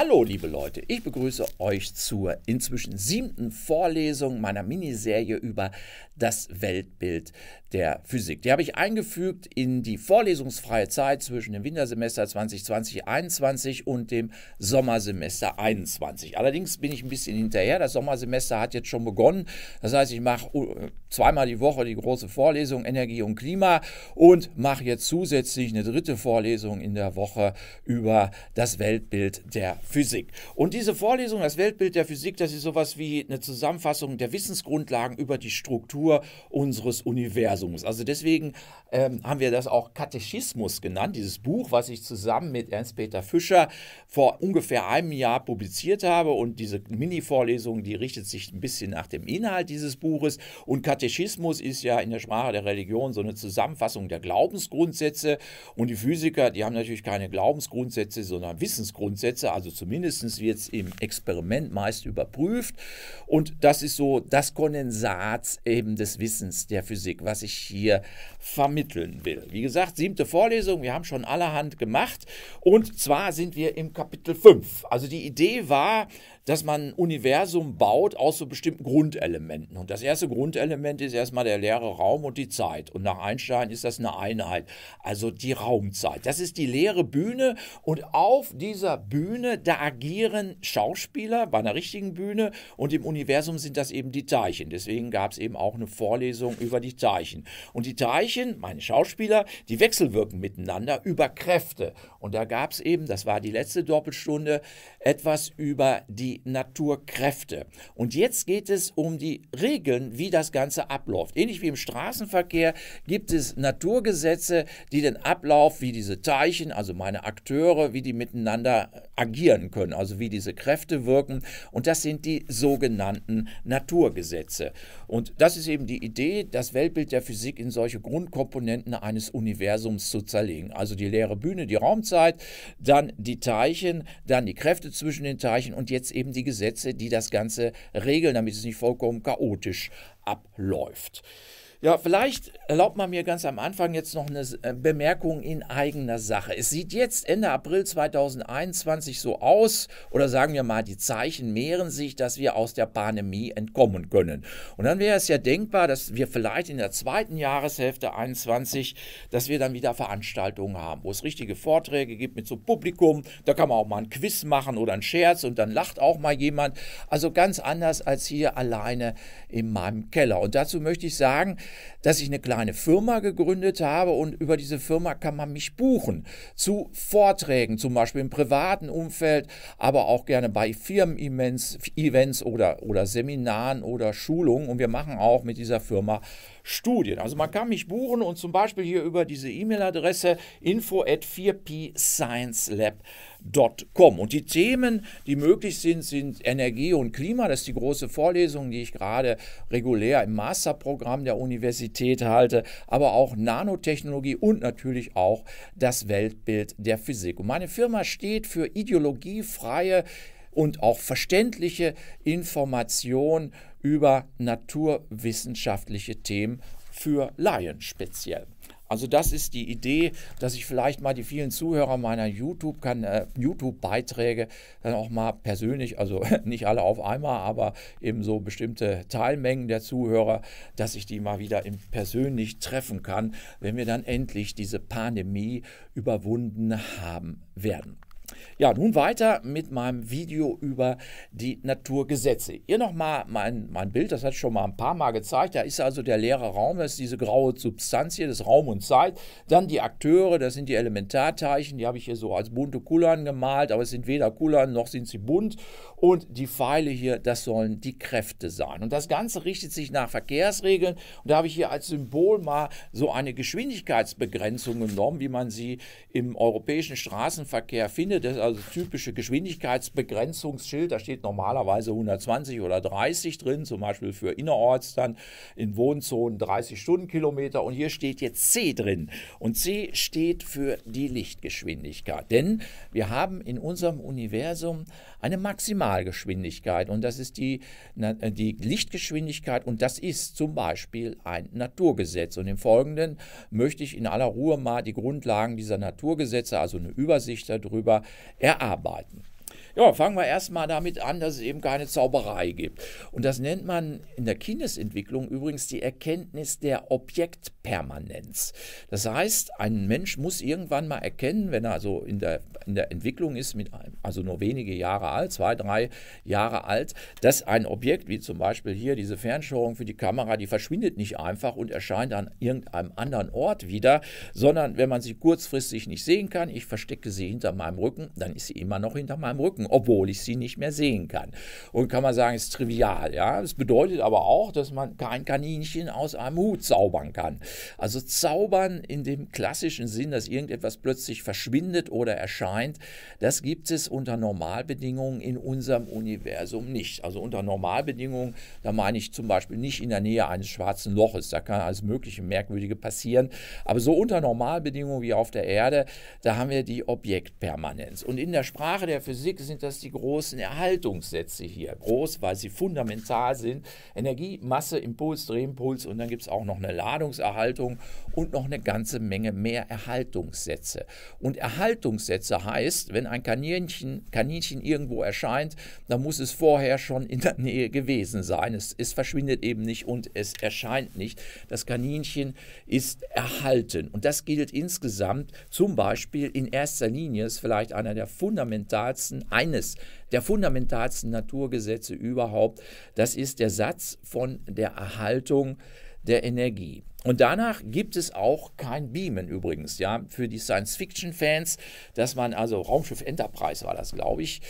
Hallo, liebe Leute, ich begrüße euch zur inzwischen siebten Vorlesung meiner Miniserie über das Weltbild der Physik. Die habe ich eingefügt in die vorlesungsfreie Zeit zwischen dem Wintersemester 2020-21 und dem Sommersemester 21. Allerdings bin ich ein bisschen hinterher. Das Sommersemester hat jetzt schon begonnen. Das heißt, ich mache uh, zweimal die Woche die große Vorlesung Energie und Klima und mache jetzt zusätzlich eine dritte Vorlesung in der Woche über das Weltbild der Physik. Physik. Und diese Vorlesung, das Weltbild der Physik, das ist sowas wie eine Zusammenfassung der Wissensgrundlagen über die Struktur unseres Universums. Also deswegen ähm, haben wir das auch Katechismus genannt, dieses Buch, was ich zusammen mit Ernst-Peter Fischer vor ungefähr einem Jahr publiziert habe. Und diese Mini-Vorlesung, die richtet sich ein bisschen nach dem Inhalt dieses Buches. Und Katechismus ist ja in der Sprache der Religion so eine Zusammenfassung der Glaubensgrundsätze. Und die Physiker, die haben natürlich keine Glaubensgrundsätze, sondern Wissensgrundsätze, also zumindest wird es im Experiment meist überprüft. Und das ist so das Kondensat eben des Wissens der Physik, was ich hier vermitteln will. Wie gesagt, siebte Vorlesung, wir haben schon allerhand gemacht. Und zwar sind wir im Kapitel 5. Also die Idee war, dass man ein Universum baut aus so bestimmten Grundelementen. Und das erste Grundelement ist erstmal der leere Raum und die Zeit. Und nach Einstein ist das eine Einheit, also die Raumzeit. Das ist die leere Bühne und auf dieser Bühne, da agieren Schauspieler bei einer richtigen Bühne und im Universum sind das eben die Teilchen. Deswegen gab es eben auch eine Vorlesung über die Teilchen. Und die Teilchen, meine Schauspieler, die wechselwirken miteinander über Kräfte. Und da gab es eben, das war die letzte Doppelstunde, etwas über die Naturkräfte. Und jetzt geht es um die Regeln, wie das Ganze abläuft. Ähnlich wie im Straßenverkehr gibt es Naturgesetze, die den Ablauf, wie diese Teilchen, also meine Akteure, wie die miteinander agieren können, also wie diese Kräfte wirken. Und das sind die sogenannten Naturgesetze. Und das ist eben die Idee, das Weltbild der Physik in solche Grundkomponenten eines Universums zu zerlegen. Also die leere Bühne, die Raumzeit, dann die Teilchen, dann die Kräfte zwischen den Teilchen und jetzt eben eben die Gesetze, die das Ganze regeln, damit es nicht vollkommen chaotisch abläuft. Ja, vielleicht erlaubt man mir ganz am Anfang jetzt noch eine äh, Bemerkung in eigener Sache. Es sieht jetzt Ende April 2021 so aus, oder sagen wir mal, die Zeichen mehren sich, dass wir aus der Pandemie entkommen können. Und dann wäre es ja denkbar, dass wir vielleicht in der zweiten Jahreshälfte 2021, dass wir dann wieder Veranstaltungen haben, wo es richtige Vorträge gibt mit so Publikum. Da kann man auch mal ein Quiz machen oder einen Scherz und dann lacht auch mal jemand. Also ganz anders als hier alleine in meinem Keller. Und dazu möchte ich sagen, dass ich eine kleine Firma gegründet habe und über diese Firma kann man mich buchen zu Vorträgen, zum Beispiel im privaten Umfeld, aber auch gerne bei Firmen-Events oder, oder Seminaren oder Schulungen. Und wir machen auch mit dieser Firma Studien. Also man kann mich buchen und zum Beispiel hier über diese E-Mail-Adresse info at 4psciencelab.com. Und die Themen, die möglich sind, sind Energie und Klima. Das ist die große Vorlesung, die ich gerade regulär im Masterprogramm der Universität halte, aber auch Nanotechnologie und natürlich auch das Weltbild der Physik. Und meine Firma steht für ideologiefreie und auch verständliche Information über naturwissenschaftliche Themen für Laien speziell. Also das ist die Idee, dass ich vielleicht mal die vielen Zuhörer meiner äh, YouTube-Beiträge dann auch mal persönlich, also nicht alle auf einmal, aber eben so bestimmte Teilmengen der Zuhörer, dass ich die mal wieder persönlich treffen kann, wenn wir dann endlich diese Pandemie überwunden haben werden. Ja, nun weiter mit meinem Video über die Naturgesetze. Hier nochmal mein, mein Bild, das hat schon mal ein paar Mal gezeigt. Da ist also der leere Raum, das ist diese graue Substanz hier, das Raum und Zeit. Dann die Akteure, das sind die Elementarteilchen, die habe ich hier so als bunte Kulan gemalt, aber es sind weder Kulan noch sind sie bunt. Und die Pfeile hier, das sollen die Kräfte sein. Und das Ganze richtet sich nach Verkehrsregeln. Und da habe ich hier als Symbol mal so eine Geschwindigkeitsbegrenzung genommen, wie man sie im europäischen Straßenverkehr findet das ist also das typische Geschwindigkeitsbegrenzungsschild. Da steht normalerweise 120 oder 30 drin, zum Beispiel für innerorts dann in Wohnzonen 30 Stundenkilometer. Und hier steht jetzt C drin. Und C steht für die Lichtgeschwindigkeit. Denn wir haben in unserem Universum eine Maximalgeschwindigkeit und das ist die, äh, die Lichtgeschwindigkeit und das ist zum Beispiel ein Naturgesetz. Und im Folgenden möchte ich in aller Ruhe mal die Grundlagen dieser Naturgesetze, also eine Übersicht darüber, erarbeiten. Ja, fangen wir erstmal damit an, dass es eben keine Zauberei gibt. Und das nennt man in der Kindesentwicklung übrigens die Erkenntnis der Objektpermanenz. Das heißt, ein Mensch muss irgendwann mal erkennen, wenn er also in der, in der Entwicklung ist, mit einem, also nur wenige Jahre alt, zwei, drei Jahre alt, dass ein Objekt, wie zum Beispiel hier diese Fernsteuerung für die Kamera, die verschwindet nicht einfach und erscheint an irgendeinem anderen Ort wieder, sondern wenn man sie kurzfristig nicht sehen kann, ich verstecke sie hinter meinem Rücken, dann ist sie immer noch hinter meinem Rücken obwohl ich sie nicht mehr sehen kann. Und kann man sagen, ist trivial. Ja? Das bedeutet aber auch, dass man kein Kaninchen aus einem Hut zaubern kann. Also zaubern in dem klassischen Sinn, dass irgendetwas plötzlich verschwindet oder erscheint, das gibt es unter Normalbedingungen in unserem Universum nicht. Also unter Normalbedingungen, da meine ich zum Beispiel nicht in der Nähe eines schwarzen Loches, da kann alles Mögliche Merkwürdige passieren, aber so unter Normalbedingungen wie auf der Erde, da haben wir die Objektpermanenz. Und in der Sprache der Physik sind sind das die großen Erhaltungssätze hier. Groß, weil sie fundamental sind. Energie, Masse, Impuls, Drehimpuls und dann gibt es auch noch eine Ladungserhaltung und noch eine ganze Menge mehr Erhaltungssätze. Und Erhaltungssätze heißt, wenn ein Kaninchen, Kaninchen irgendwo erscheint, dann muss es vorher schon in der Nähe gewesen sein. Es, es verschwindet eben nicht und es erscheint nicht. Das Kaninchen ist erhalten. Und das gilt insgesamt zum Beispiel in erster Linie, ist vielleicht einer der fundamentalsten eines der fundamentalsten Naturgesetze überhaupt. Das ist der Satz von der Erhaltung der Energie. Und danach gibt es auch kein Beamen übrigens, ja, für die Science-Fiction-Fans, dass man, also Raumschiff Enterprise war das, glaube ich,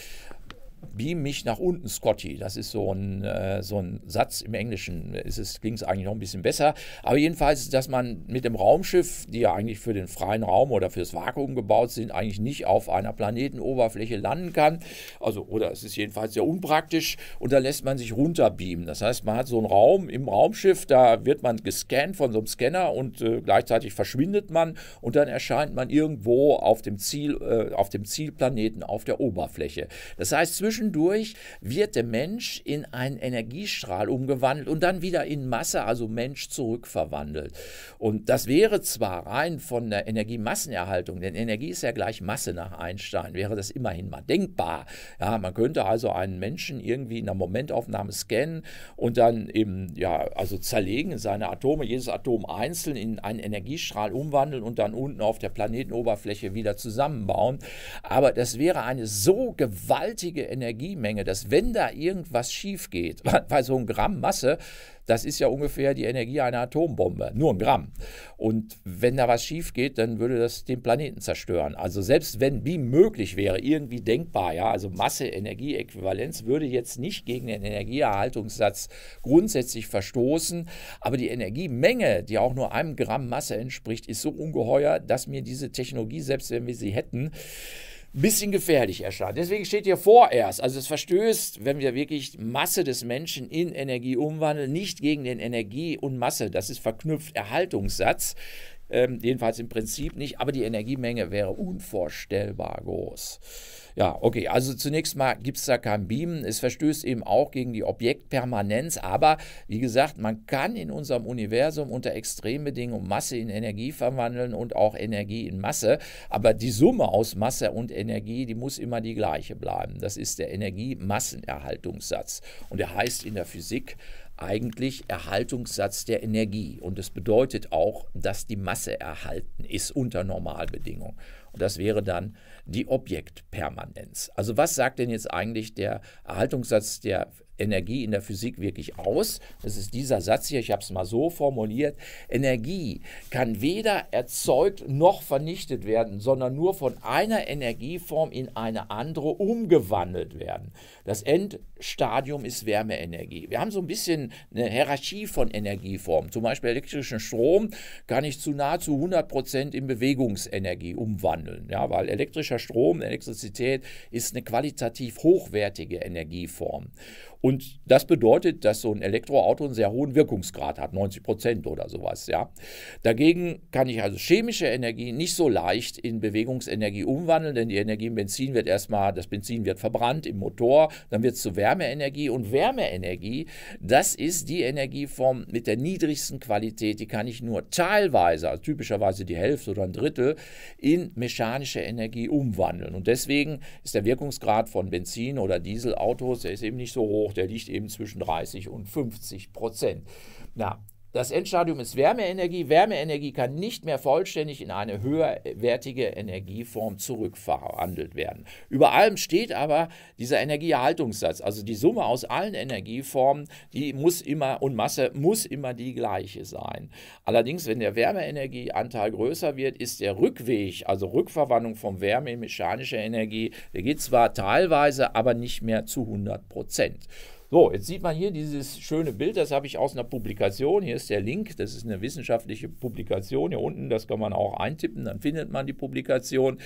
Beam mich nach unten, Scotty. Das ist so ein, äh, so ein Satz im Englischen. Klingt es eigentlich noch ein bisschen besser. Aber jedenfalls, dass man mit dem Raumschiff, die ja eigentlich für den freien Raum oder fürs Vakuum gebaut sind, eigentlich nicht auf einer Planetenoberfläche landen kann. Also, oder es ist jedenfalls sehr unpraktisch. Und da lässt man sich runterbeamen. Das heißt, man hat so einen Raum im Raumschiff, da wird man gescannt von so einem Scanner und äh, gleichzeitig verschwindet man und dann erscheint man irgendwo auf dem Ziel, äh, auf dem Zielplaneten auf der Oberfläche. Das heißt, zwischen Zwischendurch wird der Mensch in einen Energiestrahl umgewandelt und dann wieder in Masse, also Mensch zurückverwandelt. Und das wäre zwar rein von der Energiemassenerhaltung, denn Energie ist ja gleich Masse nach Einstein, wäre das immerhin mal denkbar. Ja, man könnte also einen Menschen irgendwie in einer Momentaufnahme scannen und dann eben, ja, also zerlegen seine Atome, jedes Atom einzeln in einen Energiestrahl umwandeln und dann unten auf der Planetenoberfläche wieder zusammenbauen. Aber das wäre eine so gewaltige Energie. Energiemenge, dass wenn da irgendwas schief geht, weil so ein Gramm Masse, das ist ja ungefähr die Energie einer Atombombe, nur ein Gramm. Und wenn da was schief geht, dann würde das den Planeten zerstören. Also selbst wenn wie möglich wäre, irgendwie denkbar, ja, also Masse, Energie, Äquivalenz würde jetzt nicht gegen den Energieerhaltungssatz grundsätzlich verstoßen, aber die Energiemenge, die auch nur einem Gramm Masse entspricht, ist so ungeheuer, dass mir diese Technologie, selbst wenn wir sie hätten, bisschen gefährlich erscheint. Deswegen steht hier vorerst, also es verstößt, wenn wir wirklich Masse des Menschen in Energie umwandeln, nicht gegen den Energie und Masse, das ist verknüpft Erhaltungssatz, ähm, jedenfalls im Prinzip nicht, aber die Energiemenge wäre unvorstellbar groß. Ja, okay, also zunächst mal gibt es da kein Beamen. Es verstößt eben auch gegen die Objektpermanenz, aber wie gesagt, man kann in unserem Universum unter Extrembedingungen Masse in Energie verwandeln und auch Energie in Masse, aber die Summe aus Masse und Energie, die muss immer die gleiche bleiben. Das ist der Energiemassenerhaltungssatz. und der heißt in der Physik eigentlich Erhaltungssatz der Energie. Und das bedeutet auch, dass die Masse erhalten ist unter Normalbedingungen. Und das wäre dann die Objektpermanenz. Also was sagt denn jetzt eigentlich der Erhaltungssatz der Energie in der Physik wirklich aus? Das ist dieser Satz hier, ich habe es mal so formuliert. Energie kann weder erzeugt noch vernichtet werden, sondern nur von einer Energieform in eine andere umgewandelt werden. Das Endstadium ist Wärmeenergie. Wir haben so ein bisschen eine Hierarchie von Energieformen. Zum Beispiel elektrischen Strom kann ich zu nahezu 100 in Bewegungsenergie umwandeln, ja, weil elektrischer Strom, Elektrizität ist eine qualitativ hochwertige Energieform. Und das bedeutet, dass so ein Elektroauto einen sehr hohen Wirkungsgrad hat, 90 Prozent oder sowas. Ja. Dagegen kann ich also chemische Energie nicht so leicht in Bewegungsenergie umwandeln, denn die Energie im Benzin wird erstmal, das Benzin wird verbrannt im Motor dann wird es zu Wärmeenergie. Und Wärmeenergie, das ist die Energieform mit der niedrigsten Qualität. Die kann ich nur teilweise, also typischerweise die Hälfte oder ein Drittel, in mechanische Energie umwandeln. Und deswegen ist der Wirkungsgrad von Benzin- oder Dieselautos, der ist eben nicht so hoch, der liegt eben zwischen 30 und 50 Prozent. Na, das Endstadium ist Wärmeenergie. Wärmeenergie kann nicht mehr vollständig in eine höherwertige Energieform zurückverhandelt werden. Über allem steht aber dieser Energieerhaltungssatz, also die Summe aus allen Energieformen, die muss immer und Masse muss immer die gleiche sein. Allerdings, wenn der Wärmeenergieanteil größer wird, ist der Rückweg, also Rückverwandlung von Wärme in mechanische Energie, der geht zwar teilweise, aber nicht mehr zu 100 Prozent. So, jetzt sieht man hier dieses schöne Bild, das habe ich aus einer Publikation. Hier ist der Link, das ist eine wissenschaftliche Publikation. Hier unten, das kann man auch eintippen, dann findet man die Publikation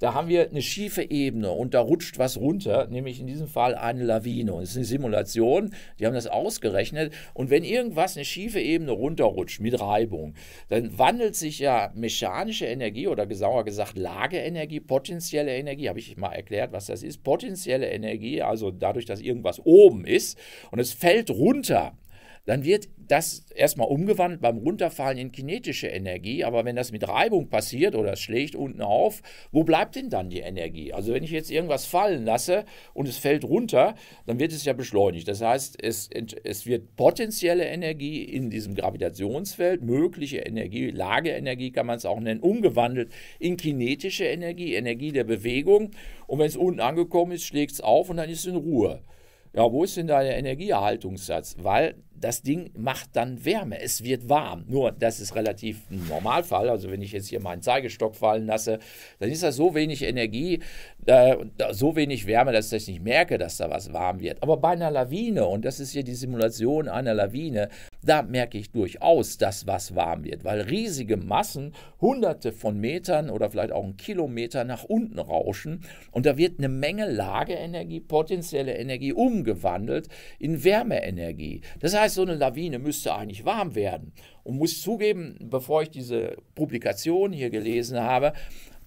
da haben wir eine schiefe Ebene und da rutscht was runter, nämlich in diesem Fall eine Lawine. Und es ist eine Simulation, die haben das ausgerechnet. Und wenn irgendwas eine schiefe Ebene runterrutscht mit Reibung, dann wandelt sich ja mechanische Energie oder genauer gesagt Lageenergie, potenzielle Energie, habe ich mal erklärt, was das ist, potenzielle Energie, also dadurch, dass irgendwas oben ist und es fällt runter dann wird das erstmal umgewandelt beim Runterfallen in kinetische Energie. Aber wenn das mit Reibung passiert oder es schlägt unten auf, wo bleibt denn dann die Energie? Also wenn ich jetzt irgendwas fallen lasse und es fällt runter, dann wird es ja beschleunigt. Das heißt, es, es wird potenzielle Energie in diesem Gravitationsfeld, mögliche Energie, Lageenergie kann man es auch nennen, umgewandelt in kinetische Energie, Energie der Bewegung. Und wenn es unten angekommen ist, schlägt es auf und dann ist es in Ruhe. Ja, wo ist denn da der Energieerhaltungssatz? Weil das Ding macht dann Wärme. Es wird warm. Nur, das ist relativ ein Normalfall. Also, wenn ich jetzt hier meinen Zeigestock fallen lasse, dann ist da so wenig Energie, äh, so wenig Wärme, dass ich nicht merke, dass da was warm wird. Aber bei einer Lawine, und das ist hier die Simulation einer Lawine, da merke ich durchaus, dass was warm wird, weil riesige Massen hunderte von Metern oder vielleicht auch einen Kilometer nach unten rauschen und da wird eine Menge Lageenergie, potenzielle Energie umgewandelt in Wärmeenergie. Das heißt, so eine Lawine müsste eigentlich warm werden und muss zugeben, bevor ich diese Publikation hier gelesen habe,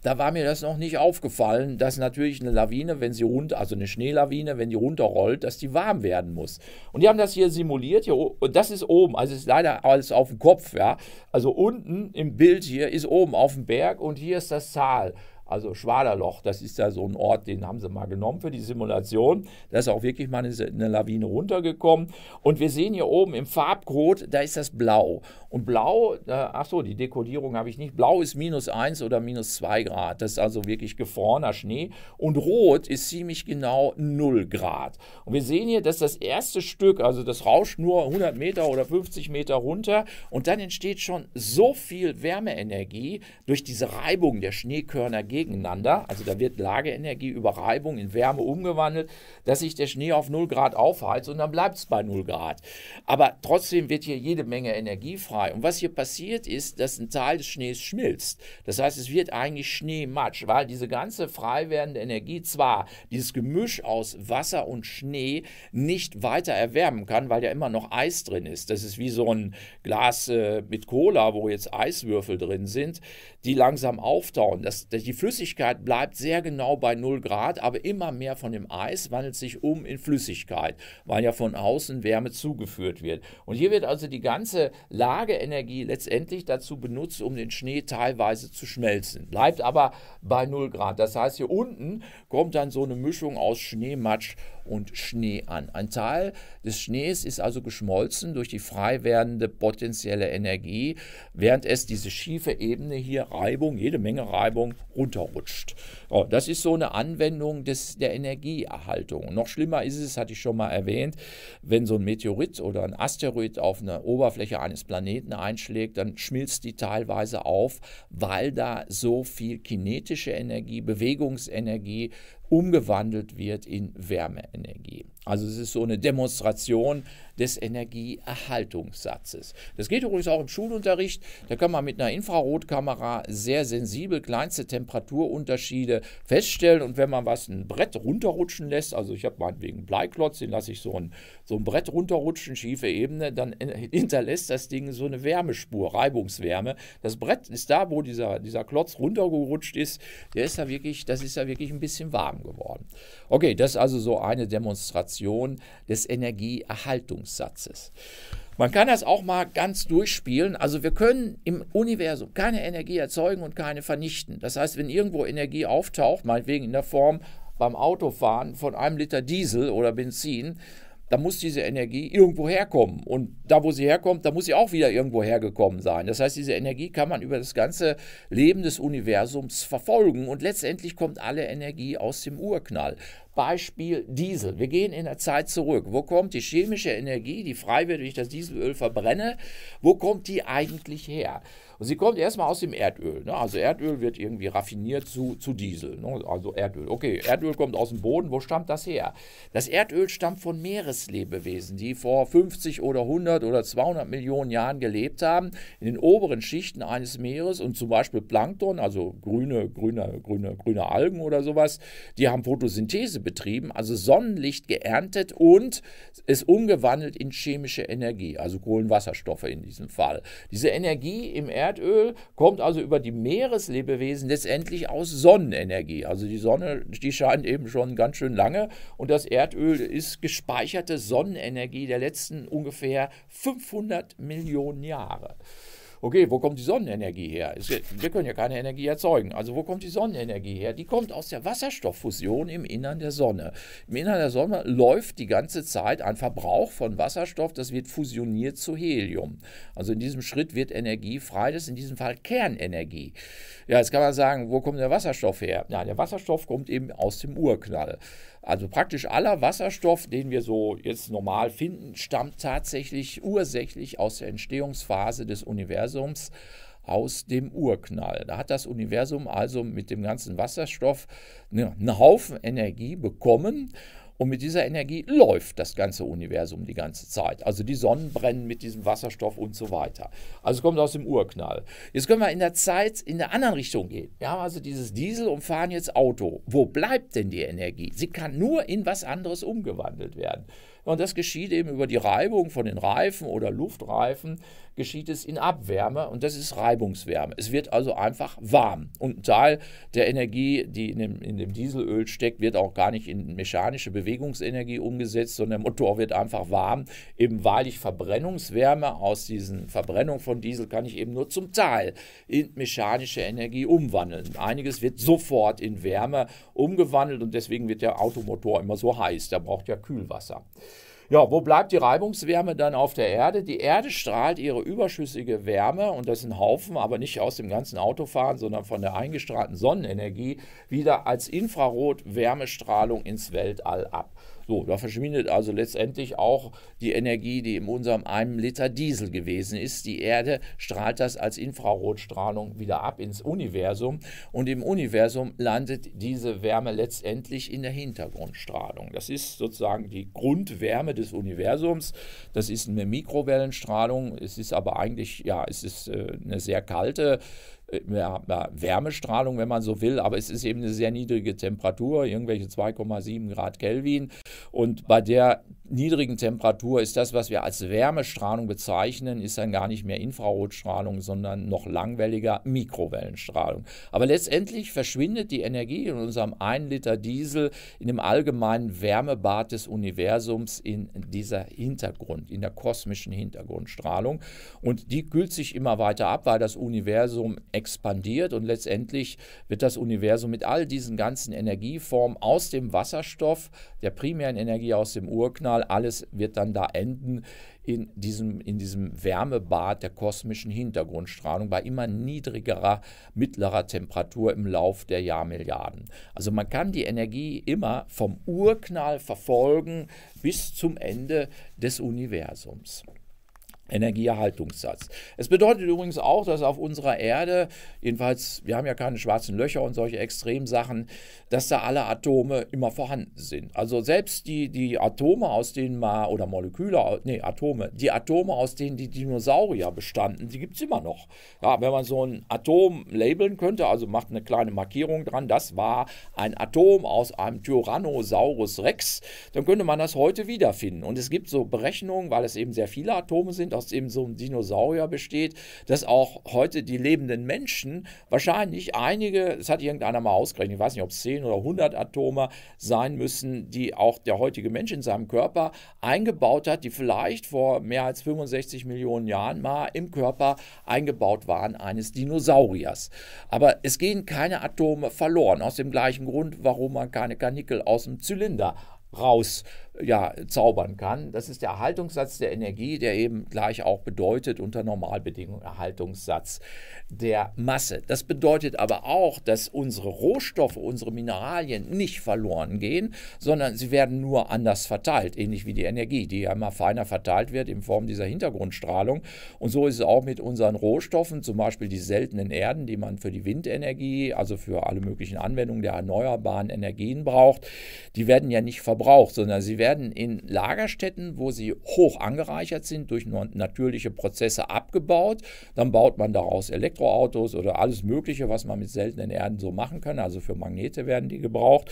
da war mir das noch nicht aufgefallen, dass natürlich eine Lawine, wenn sie runter, also eine Schneelawine, wenn die runterrollt, dass die warm werden muss. Und die haben das hier simuliert, hier, und das ist oben, also ist leider alles auf dem Kopf, ja. Also unten im Bild hier ist oben auf dem Berg und hier ist das Tal also Schwaderloch, das ist ja so ein Ort, den haben sie mal genommen für die Simulation. Da ist auch wirklich mal eine, eine Lawine runtergekommen. Und wir sehen hier oben im Farbcode, da ist das Blau. Und Blau, äh, ach so, die Dekodierung habe ich nicht. Blau ist minus 1 oder minus 2 Grad. Das ist also wirklich gefrorener Schnee. Und Rot ist ziemlich genau 0 Grad. Und wir sehen hier, dass das erste Stück, also das rauscht nur 100 Meter oder 50 Meter runter. Und dann entsteht schon so viel Wärmeenergie durch diese Reibung der Schneekörner gegen gegeneinander. Also da wird Lageenergie über Reibung in Wärme umgewandelt, dass sich der Schnee auf 0 Grad aufheizt und dann bleibt es bei 0 Grad. Aber trotzdem wird hier jede Menge Energie frei. Und was hier passiert ist, dass ein Teil des Schnees schmilzt. Das heißt, es wird eigentlich Schneematsch, weil diese ganze frei werdende Energie zwar dieses Gemisch aus Wasser und Schnee nicht weiter erwärmen kann, weil ja immer noch Eis drin ist. Das ist wie so ein Glas äh, mit Cola, wo jetzt Eiswürfel drin sind die langsam auftauen. Das, die Flüssigkeit bleibt sehr genau bei 0 Grad, aber immer mehr von dem Eis wandelt sich um in Flüssigkeit, weil ja von außen Wärme zugeführt wird. Und hier wird also die ganze Lageenergie letztendlich dazu benutzt, um den Schnee teilweise zu schmelzen. Bleibt aber bei 0 Grad. Das heißt, hier unten kommt dann so eine Mischung aus Schneematsch und Schnee an. Ein Teil des Schnees ist also geschmolzen durch die frei werdende potenzielle Energie, während es diese schiefe Ebene hier Reibung, jede Menge Reibung runterrutscht. Oh, das ist so eine Anwendung des, der Energieerhaltung. Noch schlimmer ist es, hatte ich schon mal erwähnt, wenn so ein Meteorit oder ein Asteroid auf eine Oberfläche eines Planeten einschlägt, dann schmilzt die teilweise auf, weil da so viel kinetische Energie, Bewegungsenergie umgewandelt wird in Wärmeenergie. Also es ist so eine Demonstration des Energieerhaltungssatzes. Das geht übrigens auch im Schulunterricht. Da kann man mit einer Infrarotkamera sehr sensibel kleinste Temperaturunterschiede feststellen. Und wenn man was ein Brett runterrutschen lässt, also ich habe meinetwegen Bleiklotz, den lasse ich so ein, so ein Brett runterrutschen, schiefe Ebene, dann hinterlässt das Ding so eine Wärmespur, Reibungswärme. Das Brett ist da, wo dieser, dieser Klotz runtergerutscht ist, der ist da wirklich, das ist da wirklich ein bisschen warm geworden. Okay, das ist also so eine Demonstration. Definition des Energieerhaltungssatzes. Man kann das auch mal ganz durchspielen. Also wir können im Universum keine Energie erzeugen und keine vernichten. Das heißt, wenn irgendwo Energie auftaucht, meinetwegen in der Form beim Autofahren von einem Liter Diesel oder Benzin, da muss diese Energie irgendwo herkommen. Und da, wo sie herkommt, da muss sie auch wieder irgendwo hergekommen sein. Das heißt, diese Energie kann man über das ganze Leben des Universums verfolgen. Und letztendlich kommt alle Energie aus dem Urknall. Beispiel Diesel. Wir gehen in der Zeit zurück. Wo kommt die chemische Energie, die frei wird, wenn ich das Dieselöl verbrenne? Wo kommt die eigentlich her? Und sie kommt erstmal aus dem Erdöl. Ne? Also Erdöl wird irgendwie raffiniert zu, zu Diesel. Ne? Also Erdöl. Okay, Erdöl kommt aus dem Boden. Wo stammt das her? Das Erdöl stammt von Meereslebewesen, die vor 50 oder 100 oder 200 Millionen Jahren gelebt haben, in den oberen Schichten eines Meeres und zum Beispiel Plankton, also grüne, grüne, grüne, grüne Algen oder sowas, die haben Photosynthese betrieben, also Sonnenlicht geerntet und es umgewandelt in chemische Energie, also Kohlenwasserstoffe in diesem Fall. Diese Energie im Erdöl Erdöl kommt also über die Meereslebewesen letztendlich aus Sonnenenergie. Also die Sonne, die scheint eben schon ganz schön lange und das Erdöl ist gespeicherte Sonnenenergie der letzten ungefähr 500 Millionen Jahre okay, wo kommt die Sonnenenergie her? Es, wir können ja keine Energie erzeugen. Also wo kommt die Sonnenenergie her? Die kommt aus der Wasserstofffusion im Innern der Sonne. Im Innern der Sonne läuft die ganze Zeit ein Verbrauch von Wasserstoff, das wird fusioniert zu Helium. Also in diesem Schritt wird Energie frei, das ist in diesem Fall Kernenergie. Ja, jetzt kann man sagen, wo kommt der Wasserstoff her? Ja, der Wasserstoff kommt eben aus dem Urknall. Also praktisch aller Wasserstoff, den wir so jetzt normal finden, stammt tatsächlich ursächlich aus der Entstehungsphase des Universums aus dem Urknall. Da hat das Universum also mit dem ganzen Wasserstoff ne, einen Haufen Energie bekommen und mit dieser Energie läuft das ganze Universum die ganze Zeit. Also die Sonnen brennen mit diesem Wasserstoff und so weiter. Also es kommt aus dem Urknall. Jetzt können wir in der Zeit in der anderen Richtung gehen. Wir haben also dieses Diesel und fahren jetzt Auto. Wo bleibt denn die Energie? Sie kann nur in was anderes umgewandelt werden. Und das geschieht eben über die Reibung von den Reifen oder Luftreifen, geschieht es in Abwärme und das ist Reibungswärme. Es wird also einfach warm. Und ein Teil der Energie, die in dem, in dem Dieselöl steckt, wird auch gar nicht in mechanische Bewegungsenergie umgesetzt, sondern der Motor wird einfach warm, eben weil ich Verbrennungswärme aus diesen Verbrennung von Diesel kann ich eben nur zum Teil in mechanische Energie umwandeln. Einiges wird sofort in Wärme umgewandelt und deswegen wird der Automotor immer so heiß. Der braucht ja Kühlwasser. Ja, wo bleibt die Reibungswärme dann auf der Erde? Die Erde strahlt ihre überschüssige Wärme, und das sind Haufen, aber nicht aus dem ganzen Autofahren, sondern von der eingestrahlten Sonnenenergie, wieder als Infrarot-Wärmestrahlung ins Weltall ab. So, da verschwindet also letztendlich auch die Energie, die in unserem einem Liter Diesel gewesen ist. Die Erde strahlt das als Infrarotstrahlung wieder ab ins Universum und im Universum landet diese Wärme letztendlich in der Hintergrundstrahlung. Das ist sozusagen die Grundwärme des Universums. Das ist eine Mikrowellenstrahlung. Es ist aber eigentlich, ja, es ist äh, eine sehr kalte äh, Wärmestrahlung, wenn man so will, aber es ist eben eine sehr niedrige Temperatur, irgendwelche 2,7 Grad Kelvin und bei der niedrigen Temperatur ist das, was wir als Wärmestrahlung bezeichnen, ist dann gar nicht mehr Infrarotstrahlung, sondern noch langwelliger Mikrowellenstrahlung. Aber letztendlich verschwindet die Energie in unserem 1 Liter Diesel in dem allgemeinen Wärmebad des Universums in dieser Hintergrund, in der kosmischen Hintergrundstrahlung. Und die kühlt sich immer weiter ab, weil das Universum expandiert und letztendlich wird das Universum mit all diesen ganzen Energieformen aus dem Wasserstoff, der primären Energie aus dem Urknall, mal, alles wird dann da enden in diesem, in diesem Wärmebad der kosmischen Hintergrundstrahlung bei immer niedrigerer mittlerer Temperatur im Lauf der Jahrmilliarden. Also man kann die Energie immer vom Urknall verfolgen bis zum Ende des Universums. Energieerhaltungssatz. Es bedeutet übrigens auch, dass auf unserer Erde, jedenfalls, wir haben ja keine schwarzen Löcher und solche Extremsachen, dass da alle Atome immer vorhanden sind. Also selbst die, die Atome, aus denen mal, oder Moleküle, nee, Atome, die Atome, aus denen die Dinosaurier bestanden, die gibt es immer noch. Ja, wenn man so ein Atom labeln könnte, also macht eine kleine Markierung dran, das war ein Atom aus einem Tyrannosaurus Rex, dann könnte man das heute wiederfinden. Und es gibt so Berechnungen, weil es eben sehr viele Atome sind, aus eben so einem Dinosaurier besteht, dass auch heute die lebenden Menschen wahrscheinlich einige, das hat irgendeiner mal ausgerechnet, ich weiß nicht, ob es 10 oder 100 Atome sein müssen, die auch der heutige Mensch in seinem Körper eingebaut hat, die vielleicht vor mehr als 65 Millionen Jahren mal im Körper eingebaut waren eines Dinosauriers. Aber es gehen keine Atome verloren, aus dem gleichen Grund, warum man keine Kanickel aus dem Zylinder raus ja, zaubern kann. Das ist der Erhaltungssatz der Energie, der eben gleich auch bedeutet unter Normalbedingungen Erhaltungssatz der Masse. Das bedeutet aber auch, dass unsere Rohstoffe, unsere Mineralien nicht verloren gehen, sondern sie werden nur anders verteilt, ähnlich wie die Energie, die ja immer feiner verteilt wird in Form dieser Hintergrundstrahlung. Und so ist es auch mit unseren Rohstoffen, zum Beispiel die seltenen Erden, die man für die Windenergie, also für alle möglichen Anwendungen der erneuerbaren Energien braucht. Die werden ja nicht verbraucht, sondern sie werden werden in Lagerstätten, wo sie hoch angereichert sind, durch natürliche Prozesse abgebaut. Dann baut man daraus Elektroautos oder alles Mögliche, was man mit seltenen Erden so machen kann. Also für Magnete werden die gebraucht.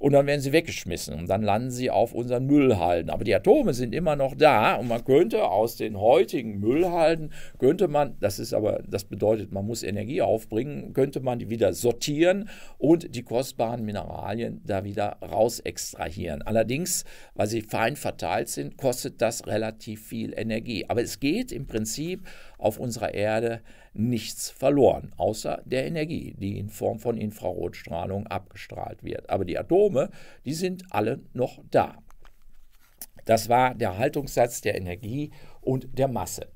Und dann werden sie weggeschmissen und dann landen sie auf unseren Müllhalden. Aber die Atome sind immer noch da und man könnte aus den heutigen Müllhalden, könnte man, das ist aber, das bedeutet, man muss Energie aufbringen, könnte man die wieder sortieren und die kostbaren Mineralien da wieder raus extrahieren. Allerdings weil sie fein verteilt sind, kostet das relativ viel Energie. Aber es geht im Prinzip auf unserer Erde nichts verloren, außer der Energie, die in Form von Infrarotstrahlung abgestrahlt wird. Aber die Atome, die sind alle noch da. Das war der Haltungssatz der Energie und der Masse.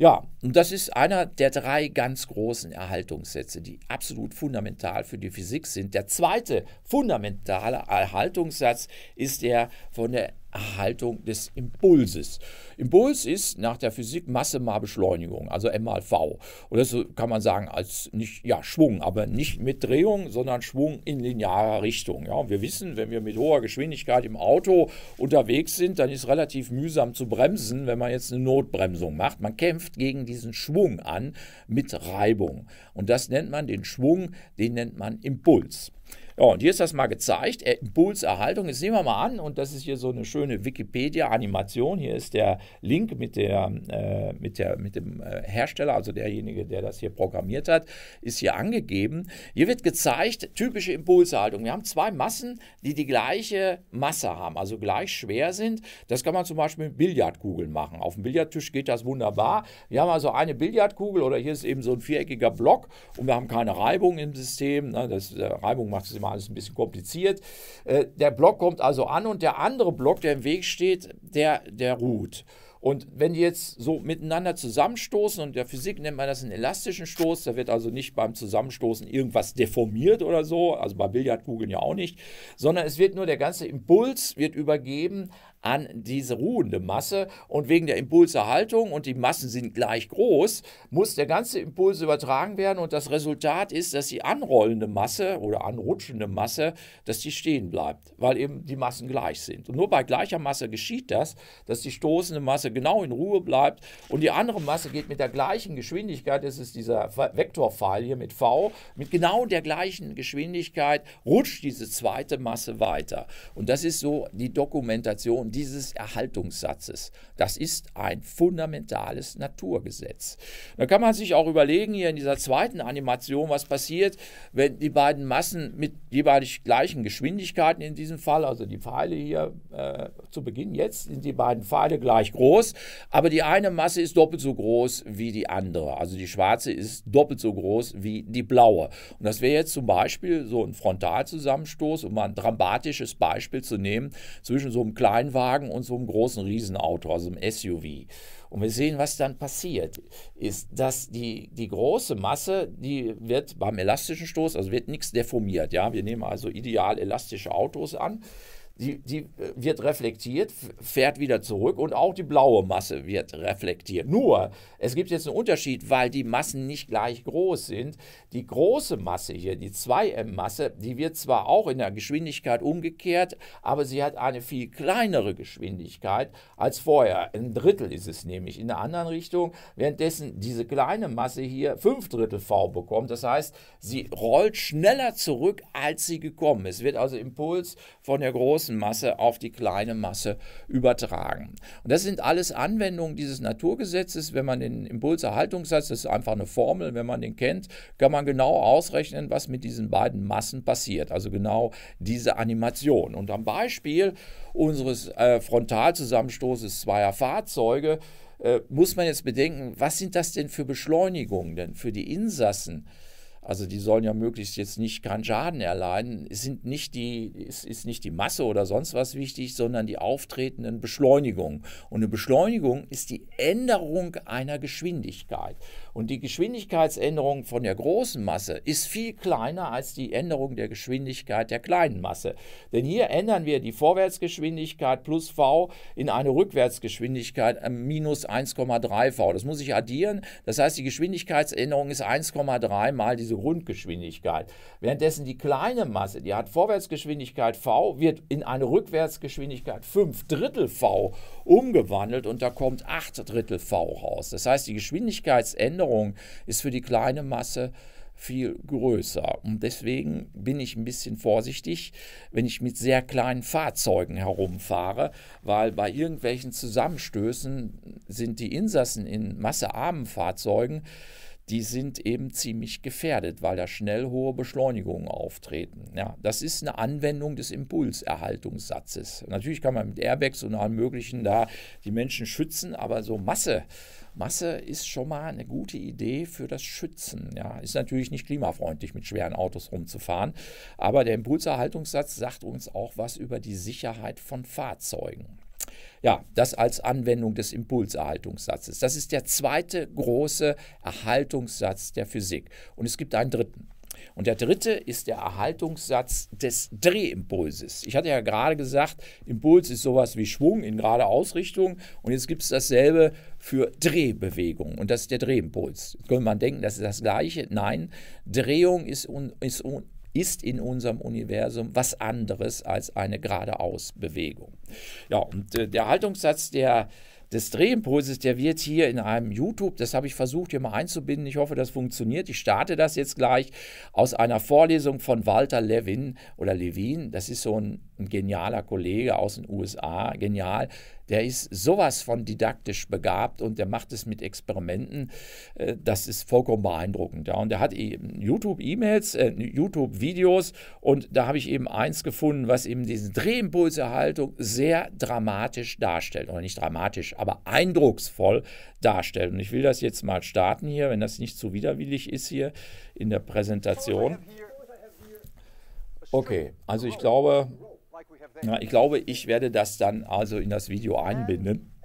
Ja, und das ist einer der drei ganz großen Erhaltungssätze, die absolut fundamental für die Physik sind. Der zweite fundamentale Erhaltungssatz ist der von der Erhaltung des Impulses. Impuls ist nach der Physik Masse mal Beschleunigung, also M mal V. Und das kann man sagen als nicht, ja, Schwung, aber nicht mit Drehung, sondern Schwung in linearer Richtung. Ja, wir wissen, wenn wir mit hoher Geschwindigkeit im Auto unterwegs sind, dann ist relativ mühsam zu bremsen, wenn man jetzt eine Notbremsung macht. Man kämpft gegen diesen Schwung an mit Reibung. Und das nennt man den Schwung, den nennt man Impuls. Ja, und hier ist das mal gezeigt. Impulserhaltung. Jetzt nehmen wir mal an, und das ist hier so eine schöne Wikipedia-Animation. Hier ist der Link mit, der, äh, mit, der, mit dem äh, Hersteller, also derjenige, der das hier programmiert hat, ist hier angegeben. Hier wird gezeigt, typische Impulserhaltung. Wir haben zwei Massen, die die gleiche Masse haben, also gleich schwer sind. Das kann man zum Beispiel mit Billardkugeln machen. Auf dem Billardtisch geht das wunderbar. Wir haben also eine Billardkugel oder hier ist eben so ein viereckiger Block und wir haben keine Reibung im System. Ne? Das, äh, Reibung macht es immer machen, das ist ein bisschen kompliziert. Äh, der Block kommt also an und der andere Block, der im Weg steht, der, der ruht. Und wenn die jetzt so miteinander zusammenstoßen, und der Physik nennt man das einen elastischen Stoß, da wird also nicht beim Zusammenstoßen irgendwas deformiert oder so, also bei Billardkugeln ja auch nicht, sondern es wird nur der ganze Impuls wird übergeben an diese ruhende Masse. Und wegen der Impulserhaltung und die Massen sind gleich groß, muss der ganze Impuls übertragen werden. Und das Resultat ist, dass die anrollende Masse oder anrutschende Masse, dass die stehen bleibt, weil eben die Massen gleich sind. Und nur bei gleicher Masse geschieht das, dass die stoßende Masse genau in Ruhe bleibt und die andere Masse geht mit der gleichen Geschwindigkeit, das ist dieser Vektorpfeil hier mit V, mit genau der gleichen Geschwindigkeit rutscht diese zweite Masse weiter. Und das ist so die Dokumentation dieses Erhaltungssatzes. Das ist ein fundamentales Naturgesetz. Da kann man sich auch überlegen, hier in dieser zweiten Animation, was passiert, wenn die beiden Massen mit jeweilig gleichen Geschwindigkeiten in diesem Fall, also die Pfeile hier äh, zu Beginn, jetzt sind die beiden Pfeile gleich groß, aber die eine Masse ist doppelt so groß wie die andere. Also die schwarze ist doppelt so groß wie die blaue. Und das wäre jetzt zum Beispiel so ein Frontalzusammenstoß, um mal ein dramatisches Beispiel zu nehmen, zwischen so einem kleinen Sportwagen und so einem großen Riesenauto, also einem SUV. Und wir sehen, was dann passiert, ist, dass die, die große Masse, die wird beim elastischen Stoß, also wird nichts deformiert. Ja? Wir nehmen also ideal elastische Autos an die, die äh, wird reflektiert, fährt wieder zurück und auch die blaue Masse wird reflektiert. Nur, es gibt jetzt einen Unterschied, weil die Massen nicht gleich groß sind. Die große Masse hier, die 2m-Masse, die wird zwar auch in der Geschwindigkeit umgekehrt, aber sie hat eine viel kleinere Geschwindigkeit als vorher. Ein Drittel ist es nämlich in der anderen Richtung, währenddessen diese kleine Masse hier 5 Drittel v bekommt. Das heißt, sie rollt schneller zurück, als sie gekommen ist. Wird also Impuls von der großen großen Masse auf die kleine Masse übertragen. Und das sind alles Anwendungen dieses Naturgesetzes. Wenn man den Impulserhaltungssatz, das ist einfach eine Formel, wenn man den kennt, kann man genau ausrechnen, was mit diesen beiden Massen passiert. Also genau diese Animation. Und am Beispiel unseres äh, Frontalzusammenstoßes zweier Fahrzeuge äh, muss man jetzt bedenken, was sind das denn für Beschleunigungen denn für die Insassen? Also die sollen ja möglichst jetzt nicht keinen Schaden erleiden. Es sind nicht die, es ist nicht die Masse oder sonst was wichtig, sondern die auftretenden Beschleunigungen. Und eine Beschleunigung ist die Änderung einer Geschwindigkeit. Und die Geschwindigkeitsänderung von der großen Masse ist viel kleiner als die Änderung der Geschwindigkeit der kleinen Masse. Denn hier ändern wir die Vorwärtsgeschwindigkeit plus v in eine Rückwärtsgeschwindigkeit äh, minus 1,3 v. Das muss ich addieren. Das heißt, die Geschwindigkeitsänderung ist 1,3 mal diese Grundgeschwindigkeit. Währenddessen die kleine Masse, die hat Vorwärtsgeschwindigkeit v, wird in eine Rückwärtsgeschwindigkeit 5 Drittel v umgewandelt und da kommt 8 Drittel V raus. Das heißt, die Geschwindigkeitsänderung ist für die kleine Masse viel größer. Und deswegen bin ich ein bisschen vorsichtig, wenn ich mit sehr kleinen Fahrzeugen herumfahre, weil bei irgendwelchen Zusammenstößen sind die Insassen in massearmen Fahrzeugen die sind eben ziemlich gefährdet, weil da schnell hohe Beschleunigungen auftreten. Ja, das ist eine Anwendung des Impulserhaltungssatzes. Natürlich kann man mit Airbags und allem Möglichen da die Menschen schützen, aber so Masse. Masse ist schon mal eine gute Idee für das Schützen. Ja, ist natürlich nicht klimafreundlich, mit schweren Autos rumzufahren, aber der Impulserhaltungssatz sagt uns auch was über die Sicherheit von Fahrzeugen. Ja, das als Anwendung des Impulserhaltungssatzes. Das ist der zweite große Erhaltungssatz der Physik. Und es gibt einen dritten. Und der dritte ist der Erhaltungssatz des Drehimpulses. Ich hatte ja gerade gesagt, Impuls ist sowas wie Schwung in gerade Ausrichtung. Und jetzt gibt es dasselbe für Drehbewegung. Und das ist der Drehimpuls. Jetzt könnte man denken, das ist das Gleiche. Nein, Drehung ist, un, ist un, ist in unserem Universum was anderes als eine geradeausbewegung. Ja, und äh, der Haltungssatz der des Drehimpulses, der wird hier in einem YouTube, das habe ich versucht hier mal einzubinden, ich hoffe, das funktioniert. Ich starte das jetzt gleich aus einer Vorlesung von Walter Levin oder Levin, das ist so ein ein genialer Kollege aus den USA, genial, der ist sowas von didaktisch begabt und der macht es mit Experimenten. Äh, das ist vollkommen beeindruckend. Ja. Und der hat YouTube-E-Mails, äh, YouTube-Videos und da habe ich eben eins gefunden, was eben diese Drehimpulserhaltung sehr dramatisch darstellt. Oder nicht dramatisch, aber eindrucksvoll darstellt. Und ich will das jetzt mal starten hier, wenn das nicht zu widerwillig ist hier in der Präsentation. Okay, also ich glaube, ja, ich glaube, ich werde das dann also in das Video einbinden.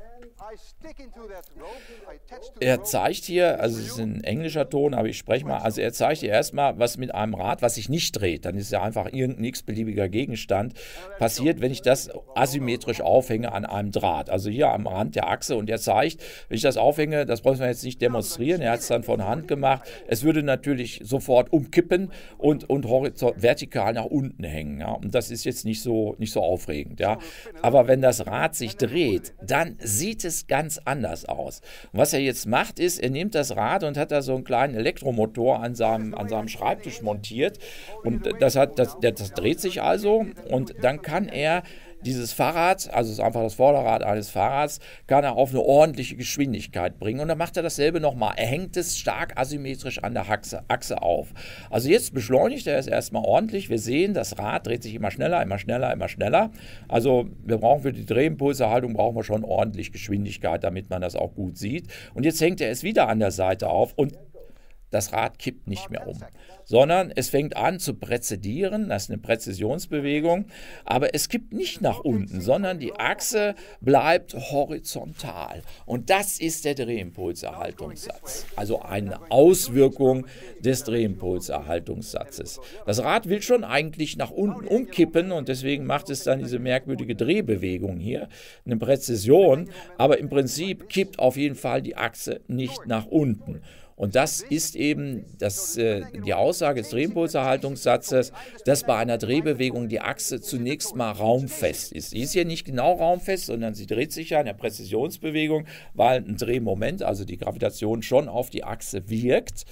Er zeigt hier, also es ist ein englischer Ton, aber ich spreche mal, also er zeigt hier erstmal was mit einem Rad, was sich nicht dreht. Dann ist ja einfach irgendein x-beliebiger Gegenstand passiert, wenn ich das asymmetrisch aufhänge an einem Draht. Also hier am Rand der Achse und er zeigt, wenn ich das aufhänge, das brauchen wir jetzt nicht demonstrieren, er hat es dann von Hand gemacht. Es würde natürlich sofort umkippen und, und vertikal nach unten hängen. Ja. Und das ist jetzt nicht so, nicht so aufregend. Ja. Aber wenn das Rad sich dreht, dann sieht es alles ganz anders aus. Und was er jetzt macht, ist, er nimmt das Rad und hat da so einen kleinen Elektromotor an seinem, an seinem Schreibtisch montiert. Und das, hat, das, das dreht sich also und dann kann er dieses Fahrrad, also es ist einfach das Vorderrad eines Fahrrads, kann er auf eine ordentliche Geschwindigkeit bringen. Und dann macht er dasselbe nochmal. Er hängt es stark asymmetrisch an der Achse, Achse auf. Also jetzt beschleunigt er es erstmal ordentlich. Wir sehen, das Rad dreht sich immer schneller, immer schneller, immer schneller. Also wir brauchen für die Drehimpulserhaltung brauchen wir schon ordentlich Geschwindigkeit, damit man das auch gut sieht. Und jetzt hängt er es wieder an der Seite auf und das Rad kippt nicht mehr um, sondern es fängt an zu präzedieren, das ist eine Präzisionsbewegung, aber es kippt nicht nach unten, sondern die Achse bleibt horizontal. Und das ist der Drehimpulserhaltungssatz, also eine Auswirkung des Drehimpulserhaltungssatzes. Das Rad will schon eigentlich nach unten umkippen und deswegen macht es dann diese merkwürdige Drehbewegung hier, eine Präzision, aber im Prinzip kippt auf jeden Fall die Achse nicht nach unten. Und das ist eben das, äh, die Aussage des Drehimpulserhaltungssatzes, dass bei einer Drehbewegung die Achse zunächst mal raumfest ist. Sie ist hier nicht genau raumfest, sondern sie dreht sich ja in der Präzisionsbewegung, weil ein Drehmoment, also die Gravitation, schon auf die Achse wirkt.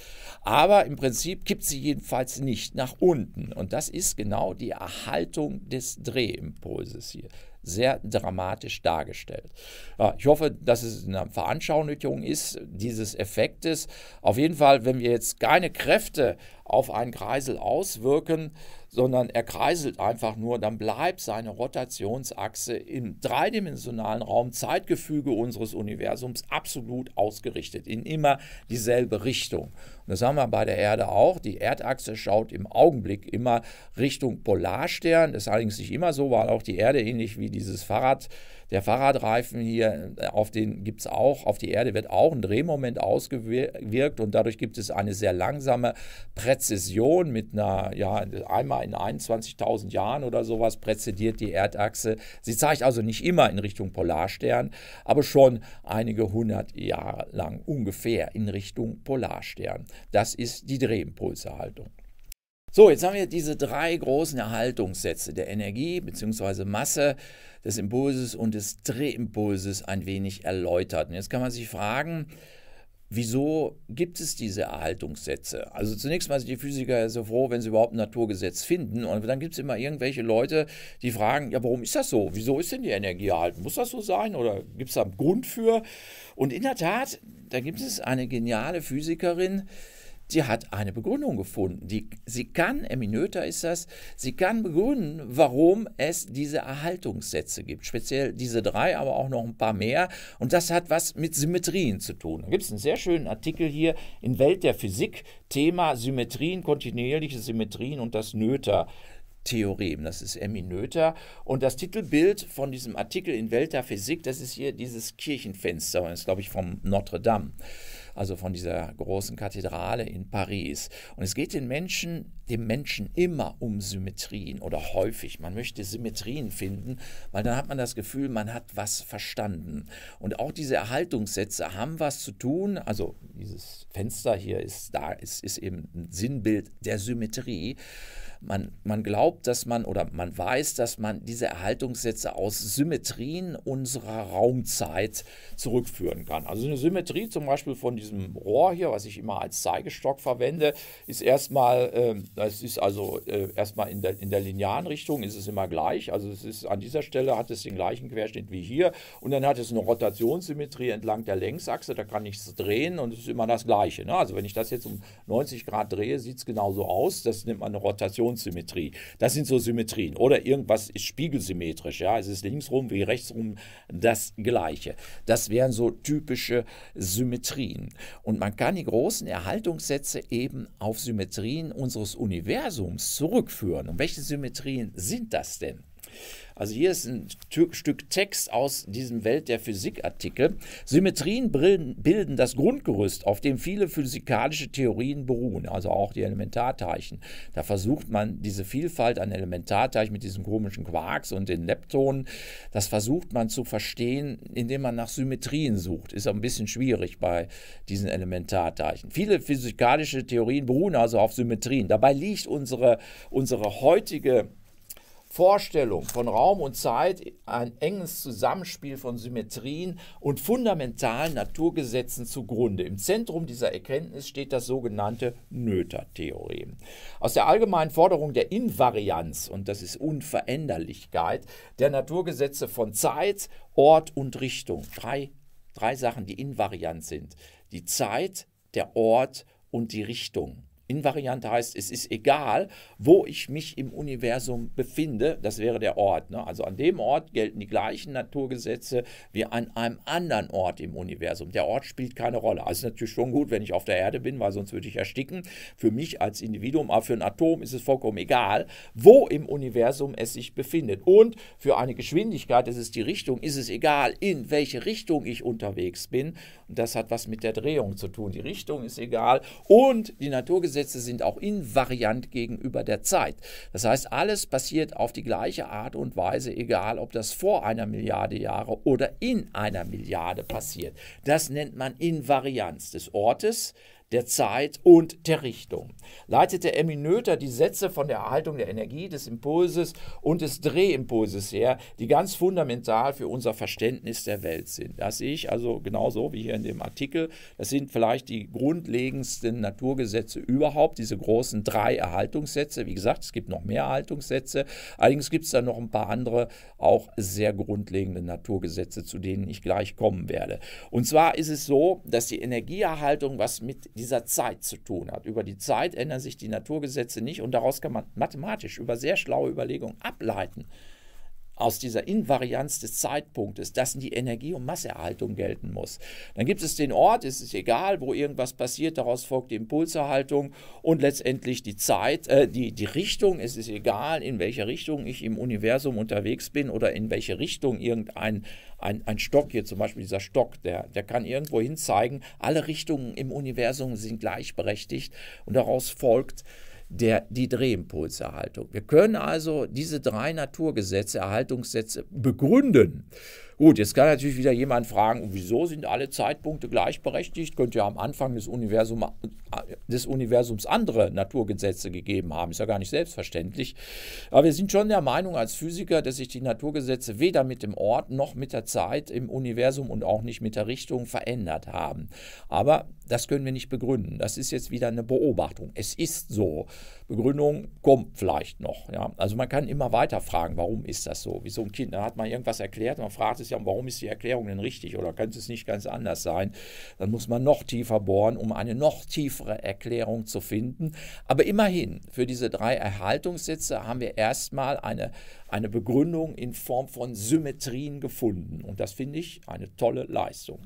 Aber im Prinzip kippt sie jedenfalls nicht nach unten. Und das ist genau die Erhaltung des Drehimpulses hier sehr dramatisch dargestellt. Ja, ich hoffe, dass es eine Veranschaulichung ist, dieses Effektes. Auf jeden Fall, wenn wir jetzt keine Kräfte auf einen Kreisel auswirken, sondern er kreiselt einfach nur, dann bleibt seine Rotationsachse im dreidimensionalen Raum Zeitgefüge unseres Universums absolut ausgerichtet, in immer dieselbe Richtung. Und das haben wir bei der Erde auch. Die Erdachse schaut im Augenblick immer Richtung Polarstern. Das ist allerdings nicht immer so, weil auch die Erde ähnlich wie dieses Fahrrad der Fahrradreifen hier äh, auf den gibt es auch, auf die Erde wird auch ein Drehmoment ausgewirkt und dadurch gibt es eine sehr langsame Präzision mit einer, ja, einmal in 21.000 Jahren oder sowas präzidiert die Erdachse. Sie zeigt also nicht immer in Richtung Polarstern, aber schon einige hundert Jahre lang ungefähr in Richtung Polarstern. Das ist die Drehimpulsehaltung. So, jetzt haben wir diese drei großen Erhaltungssätze der Energie bzw. Masse, des Impulses und des Drehimpulses ein wenig erläutert. Und jetzt kann man sich fragen, wieso gibt es diese Erhaltungssätze? Also zunächst mal sind die Physiker so froh, wenn sie überhaupt ein Naturgesetz finden. Und dann gibt es immer irgendwelche Leute, die fragen, ja, warum ist das so? Wieso ist denn die Energie erhalten? Muss das so sein? Oder gibt es da einen Grund für? Und in der Tat, da gibt es eine geniale Physikerin, sie hat eine Begründung gefunden. Die, sie kann, Eminöta ist das, sie kann begründen, warum es diese Erhaltungssätze gibt. Speziell diese drei, aber auch noch ein paar mehr. Und das hat was mit Symmetrien zu tun. Da gibt es einen sehr schönen Artikel hier in Welt der Physik, Thema Symmetrien, kontinuierliche Symmetrien und das Nöter. Theorem. Das ist Emmy Noether. Und das Titelbild von diesem Artikel in Welt der Physik, das ist hier dieses Kirchenfenster, das ist, glaube ich, vom Notre Dame also von dieser großen Kathedrale in Paris. Und es geht den Menschen, dem Menschen immer um Symmetrien oder häufig. Man möchte Symmetrien finden, weil dann hat man das Gefühl, man hat was verstanden. Und auch diese Erhaltungssätze haben was zu tun. Also dieses Fenster hier ist da, ist, ist eben ein Sinnbild der Symmetrie man, man glaubt, dass man oder man weiß, dass man diese Erhaltungssätze aus Symmetrien unserer Raumzeit zurückführen kann. Also eine Symmetrie zum Beispiel von diesem Rohr hier, was ich immer als Zeigestock verwende, ist erstmal, äh, das ist also äh, erstmal in der, in der linearen Richtung ist es immer gleich. Also es ist an dieser Stelle hat es den gleichen Querschnitt wie hier und dann hat es eine Rotationssymmetrie entlang der Längsachse, da kann ich es drehen und es ist immer das Gleiche. Ne? Also wenn ich das jetzt um 90 Grad drehe, sieht es genauso aus. Das nennt man eine Rotation Rotationssymmetrie. Das sind so Symmetrien. Oder irgendwas ist spiegelsymmetrisch. Ja, es ist linksrum wie rechtsrum das Gleiche. Das wären so typische Symmetrien. Und man kann die großen Erhaltungssätze eben auf Symmetrien unseres Universums zurückführen. Und welche Symmetrien sind das denn? Also hier ist ein Stück Text aus diesem Welt der Physikartikel. Symmetrien bilden das Grundgerüst, auf dem viele physikalische Theorien beruhen, also auch die Elementarteilchen. Da versucht man diese Vielfalt an Elementarteilchen mit diesen komischen Quarks und den Leptonen, das versucht man zu verstehen, indem man nach Symmetrien sucht. Ist auch ein bisschen schwierig bei diesen Elementarteilchen. Viele physikalische Theorien beruhen also auf Symmetrien. Dabei liegt unsere, unsere heutige Vorstellung von Raum und Zeit, ein enges Zusammenspiel von Symmetrien und fundamentalen Naturgesetzen zugrunde. Im Zentrum dieser Erkenntnis steht das sogenannte Noether-Theorem. Aus der allgemeinen Forderung der Invarianz, und das ist Unveränderlichkeit, der Naturgesetze von Zeit, Ort und Richtung. Drei, drei Sachen, die invariant sind. Die Zeit, der Ort und die Richtung. Invariante heißt, es ist egal, wo ich mich im Universum befinde, das wäre der Ort. Ne? Also an dem Ort gelten die gleichen Naturgesetze wie an einem anderen Ort im Universum. Der Ort spielt keine Rolle. Also ist natürlich schon gut, wenn ich auf der Erde bin, weil sonst würde ich ersticken. Für mich als Individuum, aber für ein Atom ist es vollkommen egal, wo im Universum es sich befindet. Und für eine Geschwindigkeit, das ist die Richtung, ist es egal, in welche Richtung ich unterwegs bin. Und das hat was mit der Drehung zu tun. Die Richtung ist egal und die Naturgesetze Grundgesetze sind auch invariant gegenüber der Zeit. Das heißt, alles passiert auf die gleiche Art und Weise, egal ob das vor einer Milliarde Jahre oder in einer Milliarde passiert. Das nennt man Invarianz des Ortes, der Zeit und der Richtung. Leitete Emmy Noether die Sätze von der Erhaltung der Energie, des Impulses und des Drehimpulses her, die ganz fundamental für unser Verständnis der Welt sind. Das sehe ich also genauso wie hier in dem Artikel. Das sind vielleicht die grundlegendsten Naturgesetze überhaupt, diese großen drei Erhaltungssätze. Wie gesagt, es gibt noch mehr Erhaltungssätze. Allerdings gibt es da noch ein paar andere, auch sehr grundlegende Naturgesetze, zu denen ich gleich kommen werde. Und zwar ist es so, dass die Energieerhaltung was mit dieser dieser Zeit zu tun hat. Über die Zeit ändern sich die Naturgesetze nicht und daraus kann man mathematisch über sehr schlaue Überlegungen ableiten, aus dieser Invarianz des Zeitpunktes, dass die Energie- und Masseerhaltung gelten muss. Dann gibt es den Ort, es ist egal, wo irgendwas passiert, daraus folgt die Impulserhaltung und letztendlich die Zeit, äh, die, die Richtung, es ist egal, in welche Richtung ich im Universum unterwegs bin oder in welche Richtung irgendein ein, ein Stock hier, zum Beispiel dieser Stock, der, der kann irgendwo hin zeigen, alle Richtungen im Universum sind gleichberechtigt und daraus folgt, der, die Drehimpulserhaltung. Wir können also diese drei Naturgesetze, Erhaltungssätze begründen. Gut, jetzt kann natürlich wieder jemand fragen, wieso sind alle Zeitpunkte gleichberechtigt? Könnte ja am Anfang des, Universum, äh, des Universums andere Naturgesetze gegeben haben. Ist ja gar nicht selbstverständlich. Aber wir sind schon der Meinung als Physiker, dass sich die Naturgesetze weder mit dem Ort noch mit der Zeit im Universum und auch nicht mit der Richtung verändert haben. Aber das können wir nicht begründen. Das ist jetzt wieder eine Beobachtung. Es ist so. Begründung kommt vielleicht noch. Ja. Also man kann immer weiter fragen, warum ist das so? Wie so ein Kind, da hat man irgendwas erklärt, man fragt es ja, warum ist die Erklärung denn richtig oder könnte es nicht ganz anders sein? Dann muss man noch tiefer bohren, um eine noch tiefere Erklärung zu finden. Aber immerhin, für diese drei Erhaltungssätze haben wir erstmal eine, eine Begründung in Form von Symmetrien gefunden. Und das finde ich eine tolle Leistung.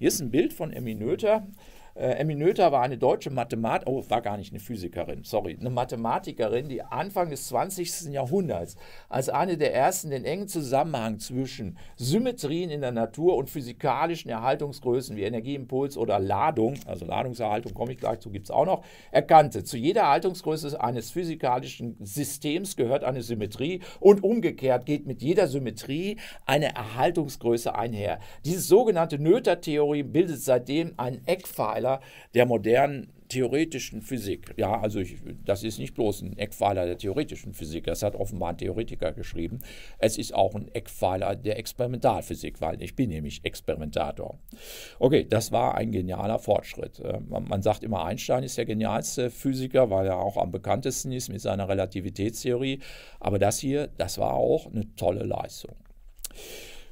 Hier ist ein Bild von Emmy Noether. Äh, Emmy Noether war eine deutsche Mathematikerin, oh, war gar nicht eine Physikerin, sorry, eine Mathematikerin, die Anfang des 20. Jahrhunderts als eine der ersten den engen Zusammenhang zwischen Symmetrien in der Natur und physikalischen Erhaltungsgrößen wie Energieimpuls oder Ladung, also Ladungserhaltung komme ich gleich zu, gibt es auch noch, erkannte. Zu jeder Erhaltungsgröße eines physikalischen Systems gehört eine Symmetrie und umgekehrt geht mit jeder Symmetrie eine Erhaltungsgröße einher. Diese sogenannte Noether-Theorie bildet seitdem einen Eckpfeiler Eckpfeiler der modernen theoretischen Physik. Ja, also ich, das ist nicht bloß ein Eckpfeiler der theoretischen Physik, das hat offenbar ein Theoretiker geschrieben. Es ist auch ein Eckpfeiler der Experimentalphysik, weil ich bin nämlich Experimentator. Okay, das war ein genialer Fortschritt. Äh, man sagt immer, Einstein ist der genialste Physiker, weil er auch am bekanntesten ist mit seiner Relativitätstheorie. Aber das hier, das war auch eine tolle Leistung.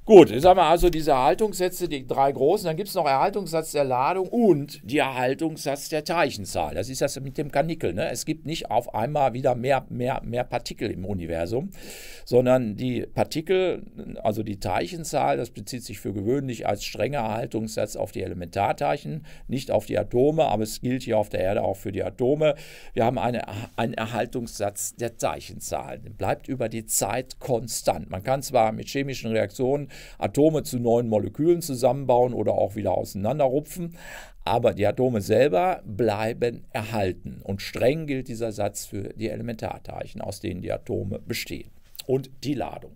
Gut, jetzt haben wir also diese Erhaltungssätze, die drei großen, dann gibt es noch Erhaltungssatz der Ladung und die Erhaltungssatz der Teilchenzahl. Das ist das mit dem Kanickel. Ne? Es gibt nicht auf einmal wieder mehr, mehr, mehr Partikel im Universum, sondern die Partikel, also die Teilchenzahl, das bezieht sich für gewöhnlich als strenger Erhaltungssatz auf die Elementarteilchen, nicht auf die Atome, aber es gilt hier auf der Erde auch für die Atome. Wir haben eine, einen Erhaltungssatz der Teilchenzahl. Der bleibt über die Zeit konstant. Man kann zwar mit chemischen Reaktionen Atome zu neuen Molekülen zusammenbauen oder auch wieder auseinanderrupfen. Aber die Atome selber bleiben erhalten. Und streng gilt dieser Satz für die Elementarteilchen, aus denen die Atome bestehen. Und die Ladung.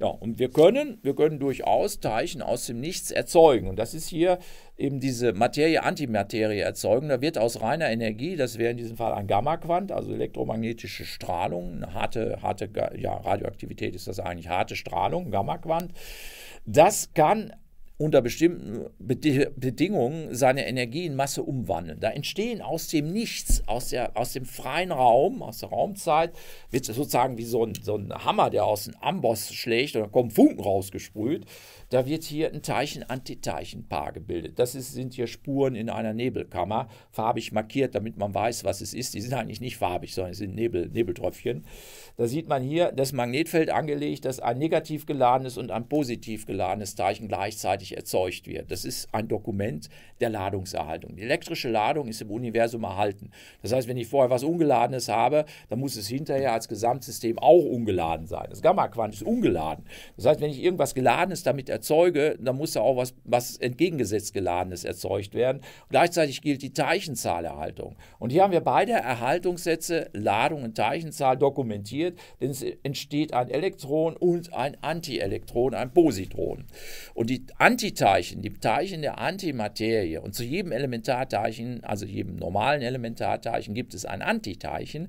Ja, und wir können, wir können durchaus Teilchen aus dem Nichts erzeugen. Und das ist hier eben diese Materie, Antimaterie erzeugen. Da wird aus reiner Energie, das wäre in diesem Fall ein Gamma-Quant, also elektromagnetische Strahlung, eine harte, harte, ja, Radioaktivität ist das eigentlich, harte Strahlung, Gamma-Quant. Das kann unter bestimmten Bedingungen seine Energie in Masse umwandeln. Da entstehen aus dem Nichts, aus, der, aus dem freien Raum, aus der Raumzeit, wird sozusagen wie so ein, so ein Hammer, der aus dem Amboss schlägt und da kommen Funken rausgesprüht. Da wird hier ein Teilchen-Antiteilchen-Paar gebildet. Das ist, sind hier Spuren in einer Nebelkammer, farbig markiert, damit man weiß, was es ist. Die sind eigentlich nicht farbig, sondern es sind Nebel, Nebeltröpfchen. Da sieht man hier das Magnetfeld angelegt, das ein negativ geladenes und ein positiv geladenes Teilchen gleichzeitig erzeugt wird. Das ist ein Dokument der Ladungserhaltung. Die elektrische Ladung ist im Universum erhalten. Das heißt, wenn ich vorher was Ungeladenes habe, dann muss es hinterher als Gesamtsystem auch ungeladen sein. Das Gamma-Quant ist ungeladen. Das heißt, wenn ich irgendwas Geladenes damit erzeuge, dann muss da auch was, was entgegengesetzt Geladenes erzeugt werden. Und gleichzeitig gilt die Teilchenzahlerhaltung. Und hier haben wir beide Erhaltungssätze, Ladung und Teilchenzahl, dokumentiert passiert, denn es entsteht ein Elektron und ein Antielektron, ein Positron. Und die Antiteilchen, die Teilchen der Antimaterie, und zu jedem Elementarteilchen, also jedem normalen Elementarteilchen, gibt es ein Antiteilchen,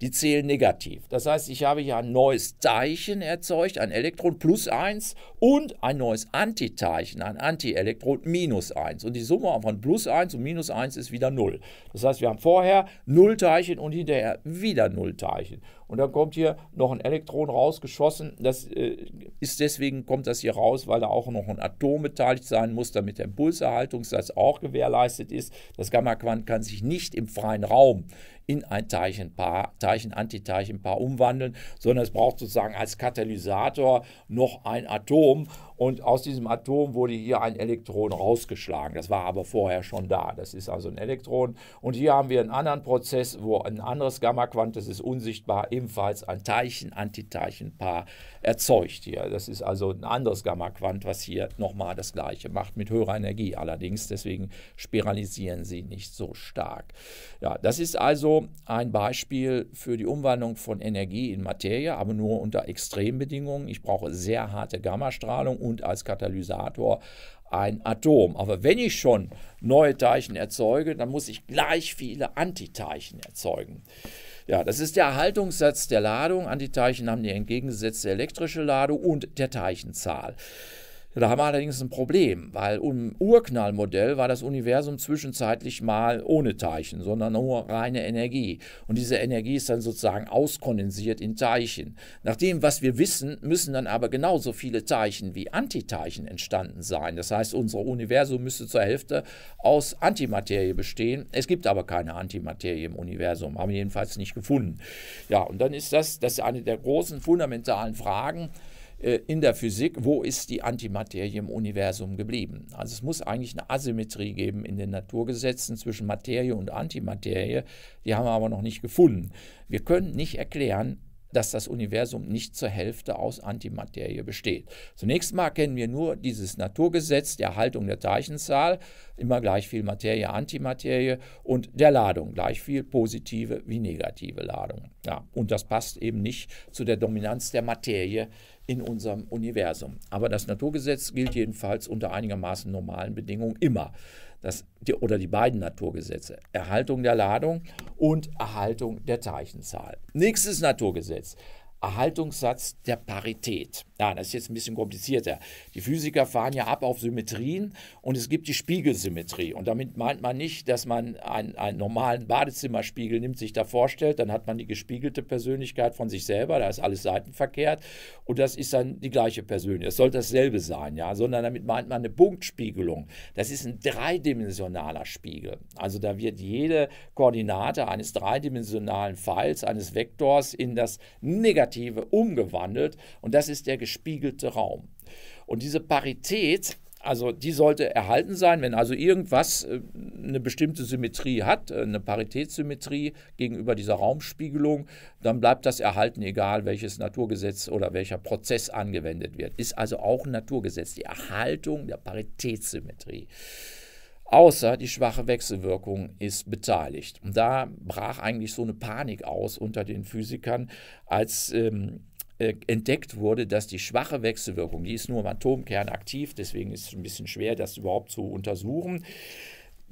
die zählen negativ. Das heißt, ich habe hier ein neues Teilchen erzeugt, ein Elektron plus 1 und ein neues Antiteilchen, ein Antielektron minus 1. Und die Summe von plus 1 und minus 1 ist wieder 0. Das heißt, wir haben vorher 0 Teilchen und hinterher wieder 0 Teilchen und dann kommt hier noch ein Elektron rausgeschossen. Das äh, ist deswegen, kommt das hier raus, weil da auch noch ein Atom beteiligt sein muss, damit der Impulserhaltungssatz auch gewährleistet ist. Das Gamma-Quant kann sich nicht im freien Raum in ein Teilchenpaar, Teilchen-Antiteilchenpaar umwandeln, sondern es braucht sozusagen als Katalysator noch ein Atom und aus diesem Atom wurde hier ein Elektron rausgeschlagen. Das war aber vorher schon da. Das ist also ein Elektron. Und hier haben wir einen anderen Prozess, wo ein anderes Gamma-Quant, das ist unsichtbar, ebenfalls ein Teilchen-Antiteilchen-Paar erzeugt hier. Das ist also ein anderes Gamma-Quant, was hier nochmal das gleiche macht, mit höherer Energie allerdings. Deswegen spiralisieren sie nicht so stark. Ja, das ist also ein Beispiel für die Umwandlung von Energie in Materie, aber nur unter Extrembedingungen. Ich brauche sehr harte Gammastrahlung und als Katalysator ein Atom. Aber wenn ich schon neue Teilchen erzeuge, dann muss ich gleich viele Antiteilchen erzeugen. Ja, das ist der Erhaltungssatz der Ladung. Antiteilchen haben die entgegengesetzte elektrische Ladung und der Teilchenzahl. Da haben wir allerdings ein Problem, weil im Urknallmodell war das Universum zwischenzeitlich mal ohne Teilchen, sondern nur reine Energie. Und diese Energie ist dann sozusagen auskondensiert in Teilchen. Nach dem, was wir wissen, müssen dann aber genauso viele Teilchen wie Antiteilchen entstanden sein. Das heißt, unser Universum müsste zur Hälfte aus Antimaterie bestehen. Es gibt aber keine Antimaterie im Universum, haben wir jedenfalls nicht gefunden. Ja, und dann ist das, das ist eine der großen fundamentalen Fragen. Äh, in der Physik, wo ist die Antimaterie im Universum geblieben? Also es muss eigentlich eine Asymmetrie geben in den Naturgesetzen zwischen Materie und Antimaterie. Die haben wir aber noch nicht gefunden. Wir können nicht erklären, dass das Universum nicht zur Hälfte aus Antimaterie besteht. Zunächst mal kennen wir nur dieses Naturgesetz der Haltung der Teilchenzahl, immer gleich viel Materie, Antimaterie und der Ladung, gleich viel positive wie negative Ladung. Ja, und das passt eben nicht zu der Dominanz der Materie in unserem Universum. Aber das Naturgesetz gilt jedenfalls unter einigermaßen normalen Bedingungen immer das, die, oder die beiden Naturgesetze, Erhaltung der Ladung und Erhaltung der Teilchenzahl. Nächstes Naturgesetz, Erhaltungssatz der Parität. Ja, das ist jetzt ein bisschen komplizierter. Die Physiker fahren ja ab auf Symmetrien und es gibt die Spiegelsymmetrie. Und damit meint man nicht, dass man einen, einen normalen Badezimmerspiegel nimmt, sich da vorstellt, dann hat man die gespiegelte Persönlichkeit von sich selber, da ist alles seitenverkehrt und das ist dann die gleiche Persönlichkeit. Es soll dasselbe sein, ja, sondern damit meint man eine Punktspiegelung. Das ist ein dreidimensionaler Spiegel. Also da wird jede Koordinate eines dreidimensionalen Pfeils, eines Vektors in das Negative Negative umgewandelt und das ist der gespiegelte Raum. Und diese Parität also die sollte erhalten sein, wenn also irgendwas äh, eine bestimmte Symmetrie hat, äh, eine Paritätssymmetrie gegenüber dieser Raumspiegelung, dann bleibt das erhalten, egal welches Naturgesetz oder welcher Prozess angewendet wird. Ist also auch ein Naturgesetz, die Erhaltung der Paritätssymmetrie außer die schwache Wechselwirkung ist beteiligt. Und da brach eigentlich so eine Panik aus unter den Physikern, als ähm, äh, entdeckt wurde, dass die schwache Wechselwirkung, die ist nur im Atomkern aktiv, deswegen ist es ein bisschen schwer, das überhaupt zu untersuchen,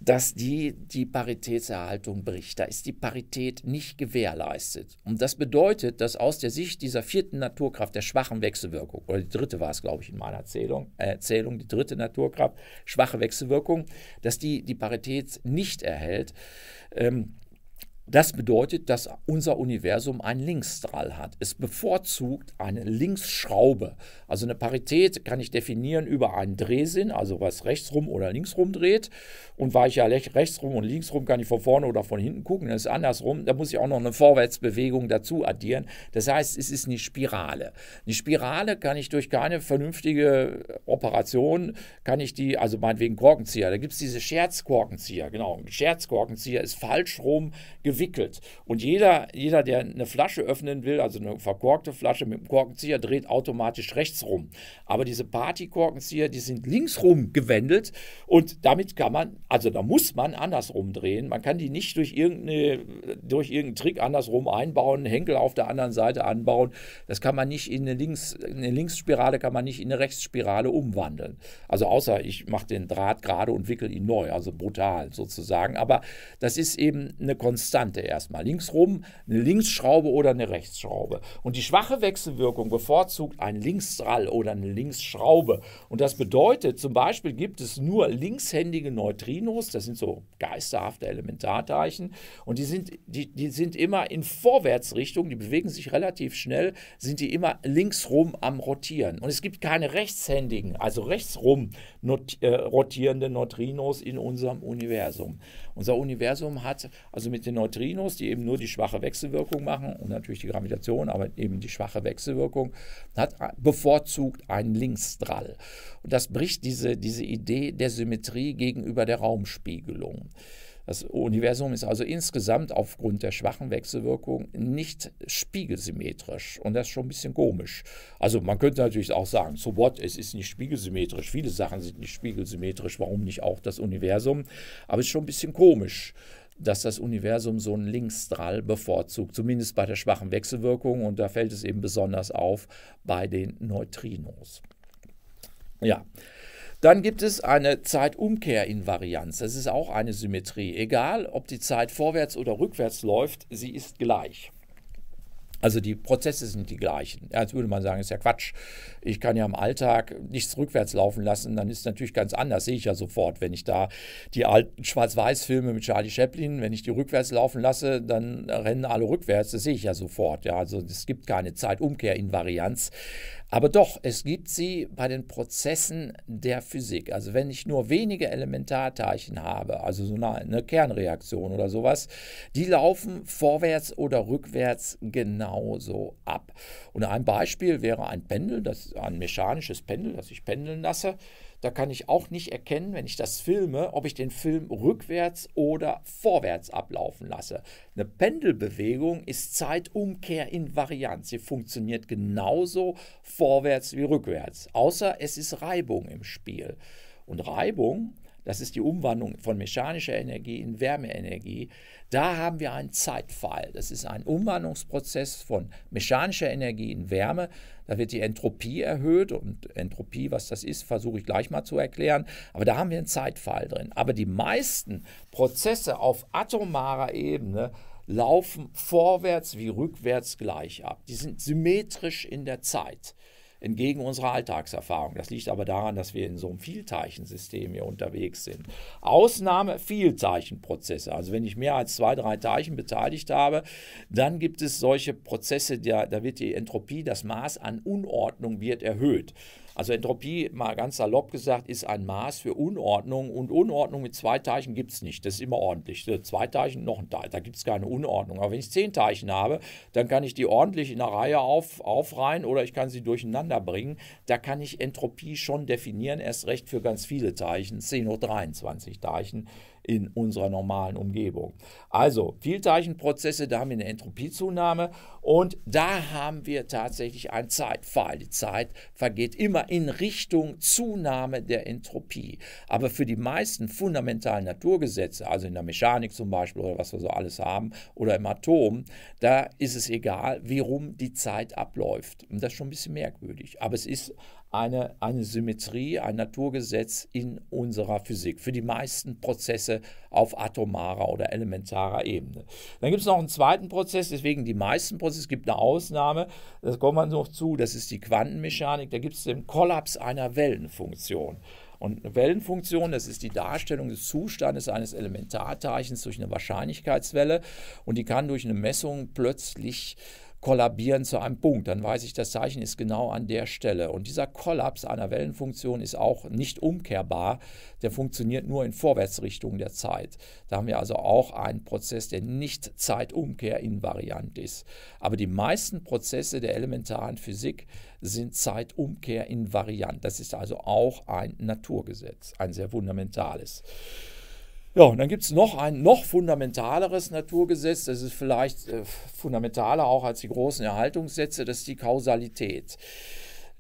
dass die die Paritätserhaltung bricht. Da ist die Parität nicht gewährleistet. Und das bedeutet, dass aus der Sicht dieser vierten Naturkraft, der schwachen Wechselwirkung, oder die dritte war es, glaube ich, in meiner Erzählung, äh, Erzählung die dritte Naturkraft, schwache Wechselwirkung, dass die die Parität nicht erhält. Ähm, das bedeutet, dass unser Universum einen Linksstrahl hat. Es bevorzugt eine Linksschraube. Also eine Parität kann ich definieren über einen Drehsinn, also was rechts rum oder links rum dreht. Und weil ich ja rechts rum und links rum, kann ich von vorne oder von hinten gucken. Das ist andersrum. Da muss ich auch noch eine Vorwärtsbewegung dazu addieren. Das heißt, es ist eine Spirale. Eine Spirale kann ich durch keine vernünftige Operation, kann ich die, also meinetwegen Korkenzieher, da gibt es diese Scherzkorkenzieher, genau. Scherzkorkenzieher ist falsch rum gewählt gewickelt. Und jeder, jeder, der eine Flasche öffnen will, also eine verkorkte Flasche mit einem Korkenzieher, dreht automatisch rechts rum. Aber diese Partykorkenzieher, die sind links rum gewendet und damit kann man, also da muss man andersrum drehen. Man kann die nicht durch, irgendeine, durch irgendeinen Trick andersrum einbauen, Henkel auf der anderen Seite anbauen. Das kann man nicht in eine, links, eine Linksspirale, kann man nicht in eine Rechtsspirale umwandeln. Also außer ich mache den Draht gerade und wickel ihn neu, also brutal sozusagen. Aber das ist eben eine Konstante. Kante erstmal, links rum, eine Linksschraube oder eine Rechtsschraube. Und die schwache Wechselwirkung bevorzugt einen Linksdrall oder eine Linksschraube. Und das bedeutet, zum Beispiel gibt es nur linkshändige Neutrinos, das sind so geisterhafte Elementarteilchen, und die sind, die, die sind immer in Vorwärtsrichtung, die bewegen sich relativ schnell, sind die immer linksrum am Rotieren. Und es gibt keine rechtshändigen, also rechtsrum not, äh, rotierenden Neutrinos in unserem Universum. Unser Universum hat also mit den Neutrinos, die eben nur die schwache Wechselwirkung machen und natürlich die Gravitation, aber eben die schwache Wechselwirkung, hat bevorzugt einen Linksdrall. Und das bricht diese, diese Idee der Symmetrie gegenüber der Raumspiegelung. Das Universum ist also insgesamt aufgrund der schwachen Wechselwirkung nicht spiegelsymmetrisch. Und das ist schon ein bisschen komisch. Also man könnte natürlich auch sagen, so what, es ist nicht spiegelsymmetrisch. Viele Sachen sind nicht spiegelsymmetrisch. Warum nicht auch das Universum? Aber es ist schon ein bisschen komisch dass das Universum so einen Linksstrahl bevorzugt, zumindest bei der schwachen Wechselwirkung. Und da fällt es eben besonders auf bei den Neutrinos. Ja, dann gibt es eine Zeitumkehrinvarianz. Das ist auch eine Symmetrie. Egal, ob die Zeit vorwärts oder rückwärts läuft, sie ist gleich. Also die Prozesse sind die gleichen. Jetzt würde man sagen, ist ja Quatsch. Ich kann ja im Alltag nichts rückwärts laufen lassen, dann ist es natürlich ganz anders. Sehe ich ja sofort, wenn ich da die alten Schwarz-Weiß-Filme mit Charlie Chaplin, wenn ich die rückwärts laufen lasse, dann rennen alle rückwärts. Das sehe ich ja sofort. Ja, also es gibt keine Zeitumkehrinvarianz. Aber doch, es gibt sie bei den Prozessen der Physik. Also wenn ich nur wenige Elementarteilchen habe, also so eine, eine Kernreaktion oder sowas, die laufen vorwärts oder rückwärts genauso ab. Und ein Beispiel wäre ein Pendel, das ein mechanisches Pendel, das ich pendeln lasse. Da kann ich auch nicht erkennen, wenn ich das filme, ob ich den Film rückwärts oder vorwärts ablaufen lasse. Eine Pendelbewegung ist Zeitumkehr invariant. Sie funktioniert genauso vorwärts wie rückwärts, außer es ist Reibung im Spiel. Und Reibung das ist die Umwandlung von mechanischer Energie in Wärmeenergie. Da haben wir einen Zeitpfeil. Das ist ein Umwandlungsprozess von mechanischer Energie in Wärme. Da wird die Entropie erhöht und Entropie, was das ist, versuche ich gleich mal zu erklären. Aber da haben wir einen Zeitpfeil drin. Aber die meisten Prozesse auf atomarer Ebene laufen vorwärts wie rückwärts gleich ab. Die sind symmetrisch in der Zeit entgegen unserer Alltagserfahrung. Das liegt aber daran, dass wir in so einem Vielteichensystem hier unterwegs sind. Ausnahme Vielteichenprozesse. Also wenn ich mehr als zwei, drei Teilchen beteiligt habe, dann gibt es solche Prozesse, da, da wird die Entropie, das Maß an Unordnung wird erhöht. Also Entropie, mal ganz salopp gesagt, ist ein Maß für Unordnung und Unordnung mit zwei Teilchen gibt es nicht. Das ist immer ordentlich. Äh, zwei Teilchen, noch ein Teil, da gibt es keine Unordnung. Aber wenn ich zehn Teilchen habe, dann kann ich die ordentlich in einer Reihe auf, aufreihen oder ich kann sie durcheinander bringen. Da kann ich Entropie schon definieren, erst recht für ganz viele Teilchen, 10 hoch 23 Teilchen in unserer normalen Umgebung. Also Vielteilchenprozesse, da haben wir eine Entropiezunahme und da haben wir tatsächlich einen Zeitpfeil. Die Zeit vergeht immer in Richtung Zunahme der Entropie. Aber für die meisten fundamentalen Naturgesetze, also in der Mechanik zum Beispiel oder was wir so alles haben oder im Atom, da ist es egal, wie rum die Zeit abläuft. Und das ist schon ein bisschen merkwürdig. Aber es ist eine, eine Symmetrie, ein Naturgesetz in unserer Physik, für die meisten Prozesse auf atomarer oder elementarer Ebene. Dann gibt es noch einen zweiten Prozess, deswegen die meisten Prozesse, es gibt eine Ausnahme, das kommt man noch zu, das ist die Quantenmechanik, da gibt es den Kollaps einer Wellenfunktion. Und eine Wellenfunktion, das ist die Darstellung des Zustandes eines Elementarteilchens durch eine Wahrscheinlichkeitswelle und die kann durch eine Messung plötzlich äh, kollabieren zu einem Punkt. Dann weiß ich, das Zeichen ist genau an der Stelle. Und dieser Kollaps einer Wellenfunktion ist auch nicht umkehrbar. Der funktioniert nur in Vorwärtsrichtung der Zeit. Da haben wir also auch einen Prozess, der nicht zeitumkehrinvariant ist. Aber die meisten Prozesse der elementaren Physik sind zeitumkehrinvariant. Das ist also auch ein Naturgesetz, ein sehr fundamentales. Ja, und dann gibt es noch ein noch fundamentaleres Naturgesetz, das ist vielleicht äh, fundamentaler auch als die großen Erhaltungssätze, das ist die Kausalität.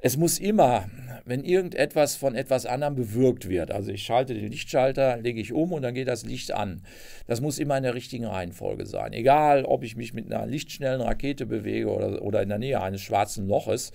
Es muss immer, wenn irgendetwas von etwas anderem bewirkt wird, also ich schalte den Lichtschalter, lege ich um und dann geht das Licht an. Das muss immer in der richtigen Reihenfolge sein. Egal, ob ich mich mit einer lichtschnellen Rakete bewege oder, oder in der Nähe eines schwarzen Loches,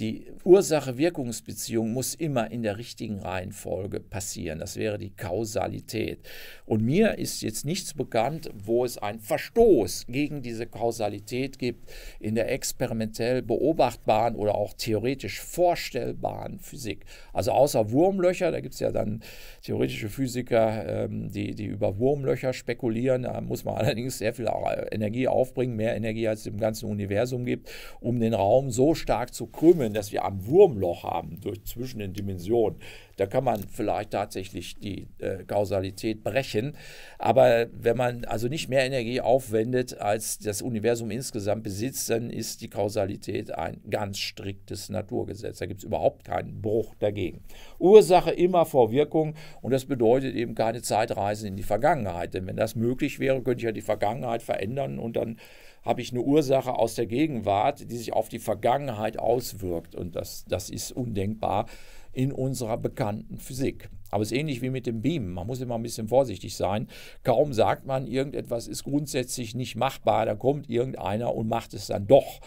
die Ursache-Wirkungsbeziehung muss immer in der richtigen Reihenfolge passieren. Das wäre die Kausalität. Und mir ist jetzt nichts bekannt, wo es einen Verstoß gegen diese Kausalität gibt in der experimentell beobachtbaren oder auch theoretisch vorstellbaren Physik. Also außer Wurmlöcher, da gibt es ja dann theoretische Physiker, ähm, die, die über Wurmlöcher spekulieren. Da muss man allerdings sehr viel Energie aufbringen, mehr Energie als es im ganzen Universum gibt, um den Raum so stark zu krümmen vorstellen, dass wir ein Wurmloch haben durch zwischen den Dimensionen. Da kann man vielleicht tatsächlich die äh, Kausalität brechen. Aber wenn man also nicht mehr Energie aufwendet, als das Universum insgesamt besitzt, dann ist die Kausalität ein ganz striktes Naturgesetz. Da gibt es überhaupt keinen Bruch dagegen. Ursache immer vor Wirkung und das bedeutet eben keine Zeitreisen in die Vergangenheit. Denn wenn das möglich wäre, könnte ich ja die Vergangenheit verändern und dann habe ich eine Ursache aus der Gegenwart, die sich auf die Vergangenheit auswirkt. Und das, das ist undenkbar in unserer bekannten Physik. Aber es ist ähnlich wie mit dem Beamen. Man muss immer ein bisschen vorsichtig sein. Kaum sagt man, irgendetwas ist grundsätzlich nicht machbar, da kommt irgendeiner und macht es dann doch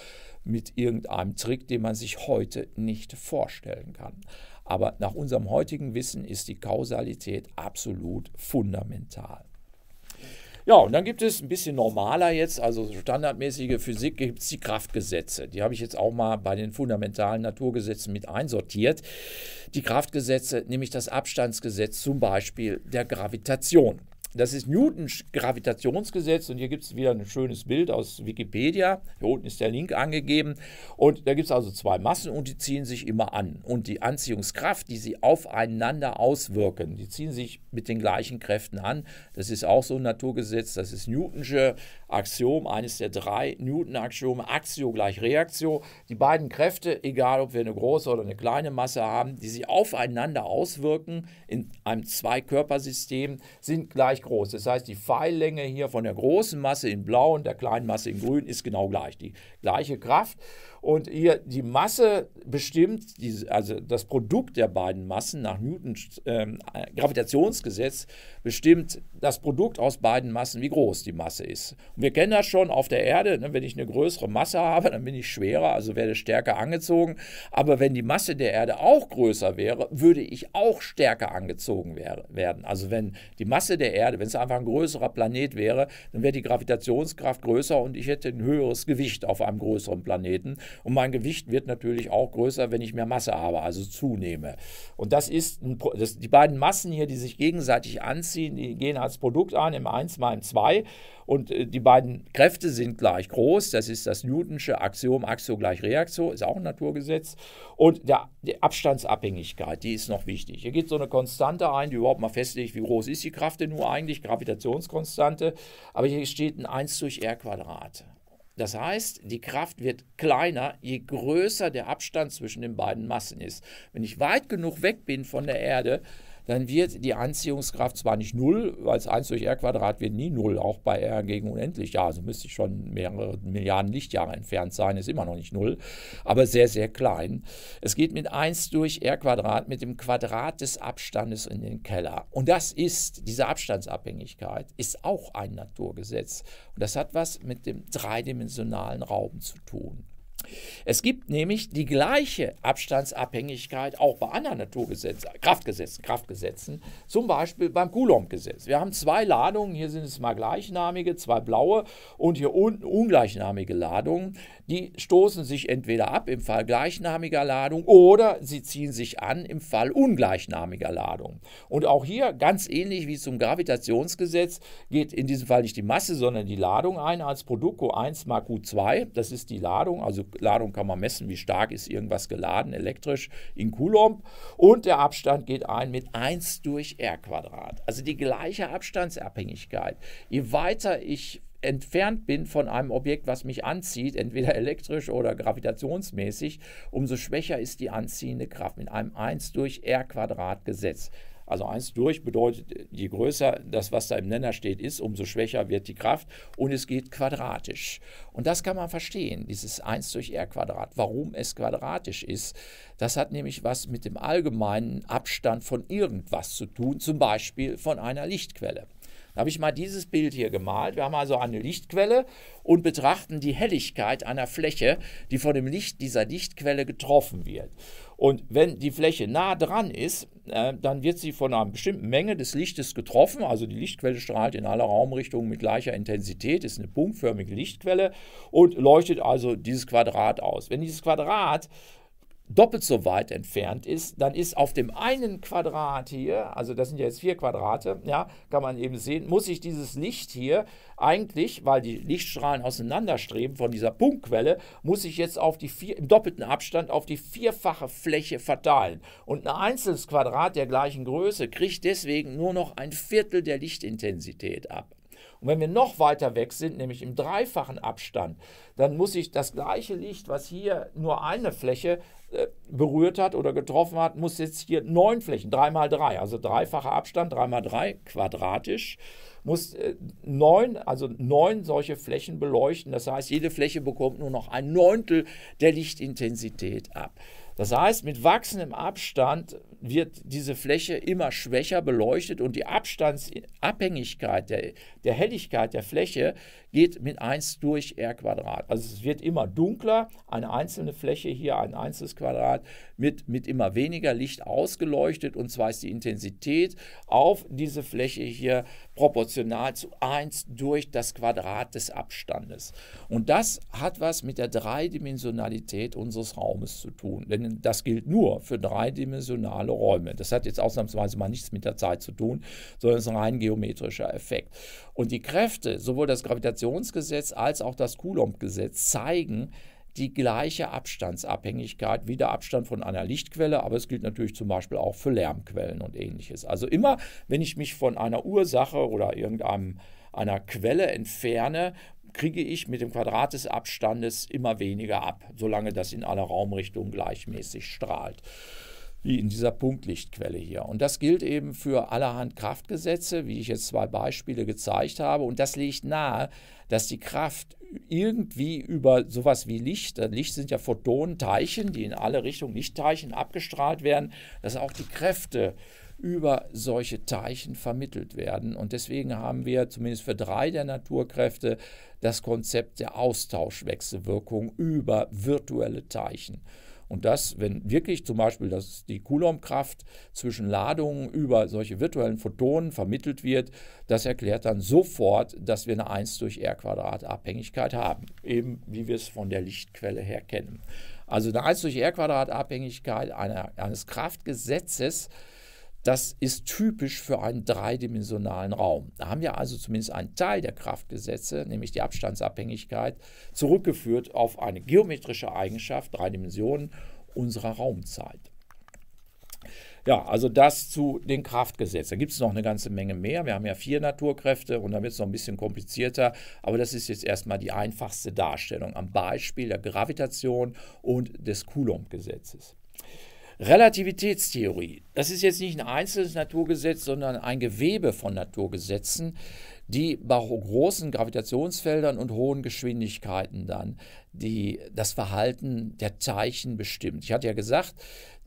mit irgendeinem Trick, den man sich heute nicht vorstellen kann. Aber nach unserem heutigen Wissen ist die Kausalität absolut fundamental. Ja, und dann gibt es ein bisschen normaler jetzt, also standardmäßige Physik, gibt es die Kraftgesetze. Die habe ich jetzt auch mal bei den fundamentalen Naturgesetzen mit einsortiert. Die Kraftgesetze, nämlich das Abstandsgesetz zum Beispiel der Gravitation. Das ist Newtons Gravitationsgesetz und hier gibt es wieder ein schönes Bild aus Wikipedia. Hier unten ist der Link angegeben und da gibt es also zwei Massen und die ziehen sich immer an. Und die Anziehungskraft, die sie aufeinander auswirken, die ziehen sich mit den gleichen Kräften an. Das ist auch so ein Naturgesetz, das ist Newtonsche Axiom, eines der drei Newton-Axiome, Axio gleich Reaktio. Die beiden Kräfte, egal ob wir eine große oder eine kleine Masse haben, die sich aufeinander auswirken in einem Zweikörpersystem, sind gleich groß. Das heißt, die Pfeillänge hier von der großen Masse in blau und der kleinen Masse in grün ist genau gleich. Die gleiche Kraft. Und hier die Masse bestimmt, die, also das Produkt der beiden Massen nach Newtons ähm, Gravitationsgesetz bestimmt das Produkt aus beiden Massen, wie groß die Masse ist. Und wir kennen das schon auf der Erde, ne, wenn ich eine größere Masse habe, dann bin ich schwerer, also werde stärker angezogen. Aber wenn die Masse der Erde auch größer wäre, würde ich auch stärker angezogen werden. Also wenn die Masse der Erde, wenn es einfach ein größerer Planet wäre, dann wäre die Gravitationskraft größer und ich hätte ein höheres Gewicht auf einem größeren Planeten. Und mein Gewicht wird natürlich auch größer, wenn ich mehr Masse habe, also zunehme. Und das ist, ein, das, die beiden Massen hier, die sich gegenseitig anziehen, die gehen als Produkt ein, im 1 mal im 2. Und äh, die beiden Kräfte sind gleich groß. Das ist das Newtonsche Axiom Axio gleich Reaxio, ist auch ein Naturgesetz. Und der, die Abstandsabhängigkeit, die ist noch wichtig. Hier geht so eine Konstante ein, die überhaupt mal festlegt, wie groß ist die Kraft denn nur eigentlich, Gravitationskonstante. Aber hier steht ein 1 durch r Quadrat. Das heißt, die Kraft wird kleiner, je größer der Abstand zwischen den beiden Massen ist. Wenn ich weit genug weg bin von der Erde, dann wird die Anziehungskraft zwar nicht null, weil es 1 durch r Quadrat wird nie null, auch bei r gegen unendlich. Ja, also müsste ich schon mehrere Milliarden Lichtjahre entfernt sein, ist immer noch nicht null, aber sehr, sehr klein. Es geht mit 1 durch r Quadrat, mit dem Quadrat des Abstandes in den Keller. Und das ist, diese Abstandsabhängigkeit ist auch ein Naturgesetz. Und das hat was mit dem dreidimensionalen Raum zu tun. Es gibt nämlich die gleiche Abstandsabhängigkeit auch bei anderen Naturgesetzen, Kraftgesetzen, Kraftgesetzen, zum Beispiel beim Coulomb-Gesetz. Wir haben zwei Ladungen, hier sind es mal gleichnamige, zwei blaue und hier unten ungleichnamige Ladungen die stoßen sich entweder ab im Fall gleichnamiger Ladung oder sie ziehen sich an im Fall ungleichnamiger Ladung. Und auch hier, ganz ähnlich wie zum Gravitationsgesetz, geht in diesem Fall nicht die Masse, sondern die Ladung ein als Produkt Q1 mal Q2. Das ist die Ladung. Also Ladung kann man messen, wie stark ist irgendwas geladen elektrisch in Coulomb. Und der Abstand geht ein mit 1 durch R Quadrat. Also die gleiche Abstandsabhängigkeit. Je weiter ich entfernt bin von einem Objekt, was mich anzieht, entweder elektrisch oder gravitationsmäßig, umso schwächer ist die anziehende Kraft mit einem 1 durch r Quadrat Gesetz. Also 1 durch bedeutet, je größer das, was da im Nenner steht, ist, umso schwächer wird die Kraft und es geht quadratisch. Und das kann man verstehen, dieses 1 durch r Quadrat. Warum es quadratisch ist, das hat nämlich was mit dem allgemeinen Abstand von irgendwas zu tun, zum Beispiel von einer Lichtquelle. Da habe ich mal dieses Bild hier gemalt. Wir haben also eine Lichtquelle und betrachten die Helligkeit einer Fläche, die von dem Licht dieser Lichtquelle getroffen wird. Und wenn die Fläche nah dran ist, äh, dann wird sie von einer bestimmten Menge des Lichtes getroffen. Also die Lichtquelle strahlt in alle Raumrichtungen mit gleicher Intensität, ist eine punktförmige Lichtquelle und leuchtet also dieses Quadrat aus. Wenn dieses Quadrat doppelt so weit entfernt ist, dann ist auf dem einen Quadrat hier, also das sind ja jetzt vier Quadrate, ja, kann man eben sehen, muss ich dieses Licht hier eigentlich, weil die Lichtstrahlen auseinanderstreben von dieser Punktquelle, muss ich jetzt auf die vier, im doppelten Abstand auf die vierfache Fläche verteilen. Und ein einzelnes Quadrat der gleichen Größe kriegt deswegen nur noch ein Viertel der Lichtintensität ab. Und wenn wir noch weiter weg sind, nämlich im dreifachen Abstand, dann muss ich das gleiche Licht, was hier nur eine Fläche äh, berührt hat oder getroffen hat, muss jetzt hier neun Flächen, dreimal drei, also dreifacher Abstand, dreimal drei quadratisch, muss äh, neun, also neun solche Flächen beleuchten. Das heißt, jede Fläche bekommt nur noch ein Neuntel der Lichtintensität ab. Das heißt, mit wachsendem Abstand wird diese Fläche immer schwächer beleuchtet und die Abstandsabhängigkeit der, der Helligkeit der Fläche geht mit 1 durch r Quadrat. Also es wird immer dunkler, eine einzelne Fläche hier, ein einzelnes Quadrat mit, mit immer weniger Licht ausgeleuchtet und zwar ist die Intensität auf diese Fläche hier proportional zu 1 durch das Quadrat des Abstandes. Und das hat was mit der Dreidimensionalität unseres Raumes zu tun. Denn das gilt nur für dreidimensionale Räume. Das hat jetzt ausnahmsweise mal nichts mit der Zeit zu tun, sondern es ist ein rein geometrischer Effekt. Und die Kräfte, sowohl das Gravitationsgesetz als auch das Coulomb-Gesetz, zeigen, die gleiche Abstandsabhängigkeit wie der Abstand von einer Lichtquelle, aber es gilt natürlich zum Beispiel auch für Lärmquellen und ähnliches. Also immer, wenn ich mich von einer Ursache oder irgendeinem einer Quelle entferne, kriege ich mit dem Quadrat des Abstandes immer weniger ab, solange das in aller Raumrichtung gleichmäßig strahlt wie in dieser Punktlichtquelle hier. Und das gilt eben für allerhand Kraftgesetze, wie ich jetzt zwei Beispiele gezeigt habe. Und das legt nahe, dass die Kraft irgendwie über sowas wie Licht, äh, Licht sind ja Photonen, die in alle Richtungen Lichtteilchen abgestrahlt werden, dass auch die Kräfte über solche Teilchen vermittelt werden. Und deswegen haben wir zumindest für drei der Naturkräfte das Konzept der Austauschwechselwirkung über virtuelle Teilchen. Und das, wenn wirklich zum Beispiel dass die Coulomb-Kraft zwischen Ladungen über solche virtuellen Photonen vermittelt wird, das erklärt dann sofort, dass wir eine 1 durch r Quadrat Abhängigkeit haben, eben wie wir es von der Lichtquelle her kennen. Also eine 1 durch r Quadrat Abhängigkeit eines Kraftgesetzes das ist typisch für einen dreidimensionalen Raum. Da haben wir also zumindest einen Teil der Kraftgesetze, nämlich die Abstandsabhängigkeit, zurückgeführt auf eine geometrische Eigenschaft, drei Dimensionen unserer Raumzeit. Ja, also das zu den Kraftgesetzen. Da gibt es noch eine ganze Menge mehr. Wir haben ja vier Naturkräfte und dann wird es noch ein bisschen komplizierter. Aber das ist jetzt erstmal die einfachste Darstellung am Beispiel der Gravitation und des Coulomb-Gesetzes. Relativitätstheorie. Das ist jetzt nicht ein einzelnes Naturgesetz, sondern ein Gewebe von Naturgesetzen, die bei großen Gravitationsfeldern und hohen Geschwindigkeiten dann die, das Verhalten der Teilchen bestimmt. Ich hatte ja gesagt,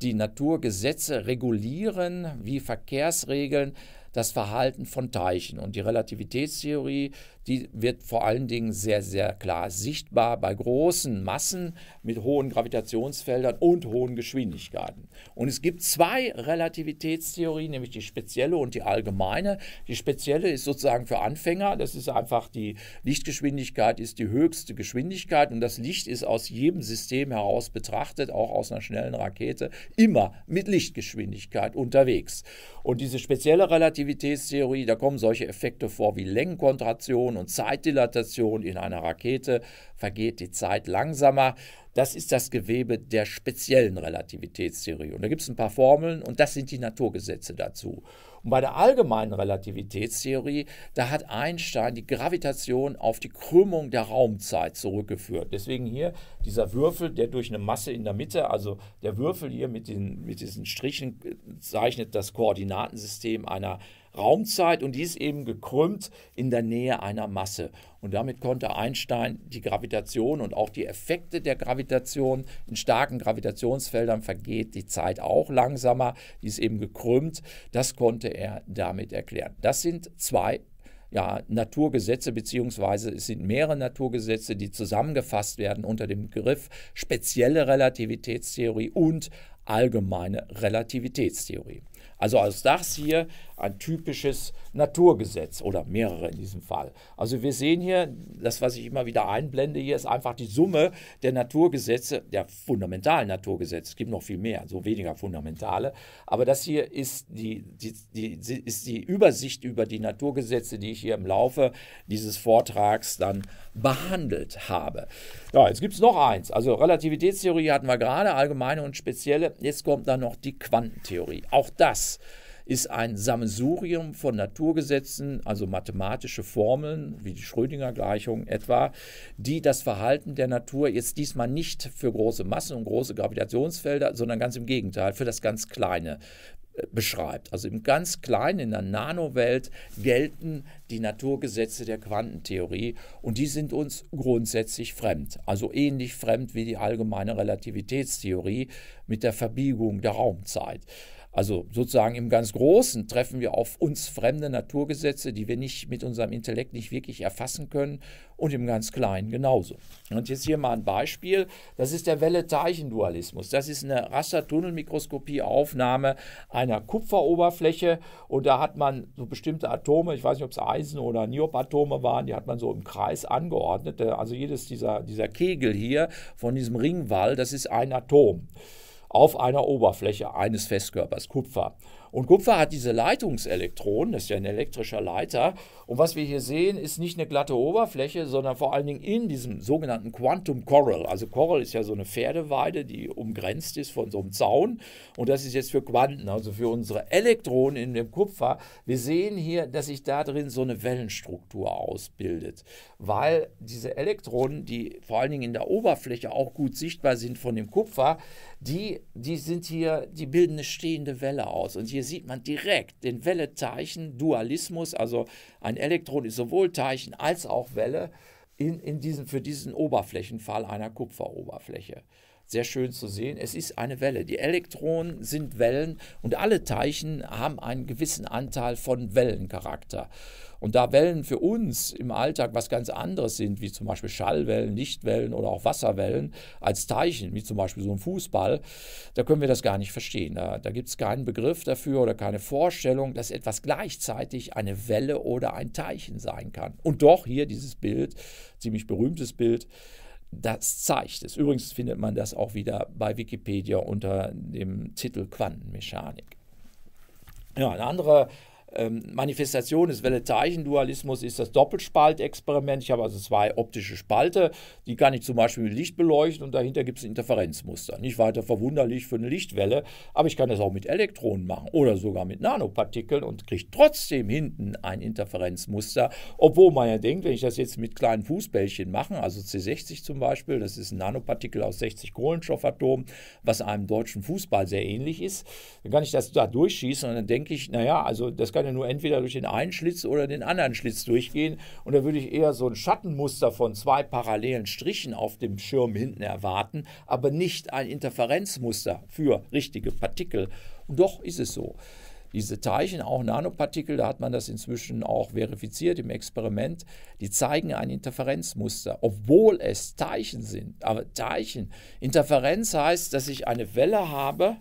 die Naturgesetze regulieren wie Verkehrsregeln das Verhalten von Teilchen. Und die Relativitätstheorie die wird vor allen Dingen sehr, sehr klar sichtbar bei großen Massen mit hohen Gravitationsfeldern und hohen Geschwindigkeiten. Und es gibt zwei Relativitätstheorien, nämlich die spezielle und die allgemeine. Die spezielle ist sozusagen für Anfänger, das ist einfach die Lichtgeschwindigkeit ist die höchste Geschwindigkeit und das Licht ist aus jedem System heraus betrachtet, auch aus einer schnellen Rakete, immer mit Lichtgeschwindigkeit unterwegs. Und diese spezielle Relativitätstheorie, da kommen solche Effekte vor wie Längenkontraktion und Zeitdilatation in einer Rakete vergeht die Zeit langsamer. Das ist das Gewebe der speziellen Relativitätstheorie. Und da gibt es ein paar Formeln und das sind die Naturgesetze dazu. Und bei der allgemeinen Relativitätstheorie, da hat Einstein die Gravitation auf die Krümmung der Raumzeit zurückgeführt. Deswegen hier dieser Würfel, der durch eine Masse in der Mitte, also der Würfel hier mit, den, mit diesen Strichen äh, zeichnet das Koordinatensystem einer äh, Raumzeit und die ist eben gekrümmt in der Nähe einer Masse. Und damit konnte Einstein die Gravitation und auch die Effekte der Gravitation in starken Gravitationsfeldern vergeht die Zeit auch langsamer, die ist eben gekrümmt. Das konnte er damit erklären. Das sind zwei ja, Naturgesetze, beziehungsweise es sind mehrere Naturgesetze, die zusammengefasst werden unter dem Begriff spezielle Relativitätstheorie und allgemeine Relativitätstheorie. Also aus das hier ein typisches Naturgesetz oder mehrere in diesem Fall. Also wir sehen hier, das, was ich immer wieder einblende, hier ist einfach die Summe der Naturgesetze, der fundamentalen Naturgesetze. Es gibt noch viel mehr, so weniger fundamentale. Aber das hier ist die, die, die, ist die Übersicht über die Naturgesetze, die ich hier im Laufe dieses Vortrags dann behandelt habe. Ja, jetzt gibt es noch eins. Also Relativitätstheorie hatten wir gerade, allgemeine und spezielle. Jetzt kommt dann noch die Quantentheorie. Auch das das ist ein Sammelsurium von Naturgesetzen, also mathematische Formeln, wie die Schrödinger-Gleichung etwa, die das Verhalten der Natur jetzt diesmal nicht für große Massen und große Gravitationsfelder, sondern ganz im Gegenteil, für das ganz Kleine äh, beschreibt. Also im ganz Kleinen, in der Nanowelt gelten die Naturgesetze der Quantentheorie und die sind uns grundsätzlich fremd. Also ähnlich fremd wie die allgemeine Relativitätstheorie mit der Verbiegung der Raumzeit. Also sozusagen im ganz Großen treffen wir auf uns fremde Naturgesetze, die wir nicht mit unserem Intellekt nicht wirklich erfassen können und im ganz Kleinen genauso. Und jetzt hier mal ein Beispiel, das ist der Welle-Teilchen-Dualismus. Das ist eine Raster-Tunnelmikroskopie-Aufnahme einer Kupferoberfläche und da hat man so bestimmte Atome, ich weiß nicht, ob es Eisen- oder Niobatome waren, die hat man so im Kreis angeordnet. Also jedes dieser, dieser Kegel hier von diesem Ringwall, das ist ein Atom auf einer Oberfläche eines Festkörpers, Kupfer. Und Kupfer hat diese Leitungselektronen, das ist ja ein elektrischer Leiter. Und was wir hier sehen, ist nicht eine glatte Oberfläche, sondern vor allen Dingen in diesem sogenannten Quantum Coral. Also Coral ist ja so eine Pferdeweide, die umgrenzt ist von so einem Zaun. Und das ist jetzt für Quanten, also für unsere Elektronen in dem Kupfer. Wir sehen hier, dass sich da drin so eine Wellenstruktur ausbildet, weil diese Elektronen, die vor allen Dingen in der Oberfläche auch gut sichtbar sind von dem Kupfer, die, die sind hier, die bilden eine stehende Welle aus. Und hier sieht man direkt den Welle-Teilchen-Dualismus, also ein Elektron ist sowohl Teilchen als auch Welle in, in diesen, für diesen Oberflächenfall einer Kupferoberfläche sehr schön zu sehen. Es ist eine Welle. Die Elektronen sind Wellen und alle Teilchen haben einen gewissen Anteil von Wellencharakter. Und da Wellen für uns im Alltag was ganz anderes sind, wie zum Beispiel Schallwellen, Lichtwellen oder auch Wasserwellen als Teilchen, wie zum Beispiel so ein Fußball, da können wir das gar nicht verstehen. Da, da gibt es keinen Begriff dafür oder keine Vorstellung, dass etwas gleichzeitig eine Welle oder ein Teilchen sein kann. Und doch hier dieses Bild, ziemlich berühmtes Bild, das zeigt es. Übrigens findet man das auch wieder bei Wikipedia unter dem Titel Quantenmechanik. Ja, ein anderer ähm, Manifestation des Welle-Zeichen-Dualismus ist das Doppelspaltexperiment. Ich habe also zwei optische Spalte, die kann ich zum Beispiel mit Licht beleuchten und dahinter gibt es ein Interferenzmuster. Nicht weiter verwunderlich für eine Lichtwelle, aber ich kann das auch mit Elektronen machen oder sogar mit Nanopartikeln und kriege trotzdem hinten ein Interferenzmuster, obwohl man ja denkt, wenn ich das jetzt mit kleinen Fußbällchen mache, also C60 zum Beispiel, das ist ein Nanopartikel aus 60 Kohlenstoffatomen, was einem deutschen Fußball sehr ähnlich ist, dann kann ich das da durchschießen und dann denke ich, naja, also das kann kann ja nur entweder durch den einen Schlitz oder den anderen Schlitz durchgehen. Und da würde ich eher so ein Schattenmuster von zwei parallelen Strichen auf dem Schirm hinten erwarten, aber nicht ein Interferenzmuster für richtige Partikel. Und doch ist es so diese Teilchen, auch Nanopartikel, da hat man das inzwischen auch verifiziert im Experiment, die zeigen ein Interferenzmuster, obwohl es Teilchen sind. Aber Teilchen, Interferenz heißt, dass ich eine Welle habe,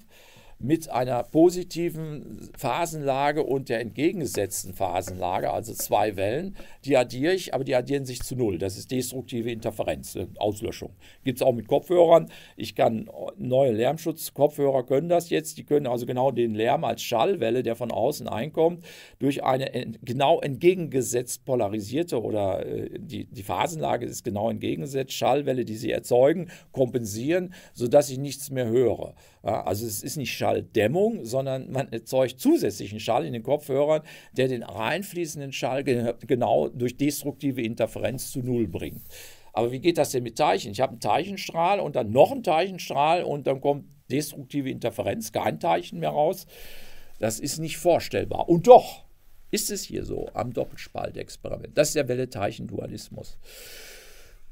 mit einer positiven Phasenlage und der entgegengesetzten Phasenlage, also zwei Wellen, die addiere ich, aber die addieren sich zu null. Das ist destruktive Interferenz, äh, Auslöschung. Gibt es auch mit Kopfhörern. Ich kann äh, neue Lärmschutzkopfhörer können das jetzt. Die können also genau den Lärm als Schallwelle, der von außen einkommt, durch eine genau entgegengesetzt polarisierte oder äh, die, die Phasenlage ist genau entgegengesetzt, Schallwelle, die sie erzeugen, kompensieren, sodass ich nichts mehr höre. Ja, also es ist nicht Schalldämmung, sondern man erzeugt zusätzlichen Schall in den Kopfhörern, der den reinfließenden Schall genau durch destruktive Interferenz zu Null bringt. Aber wie geht das denn mit Teilchen? Ich habe einen Teilchenstrahl und dann noch einen Teilchenstrahl und dann kommt destruktive Interferenz, kein Teilchen mehr raus. Das ist nicht vorstellbar. Und doch ist es hier so am Doppelspaltexperiment. Das ist der Welle-Teilchen-Dualismus.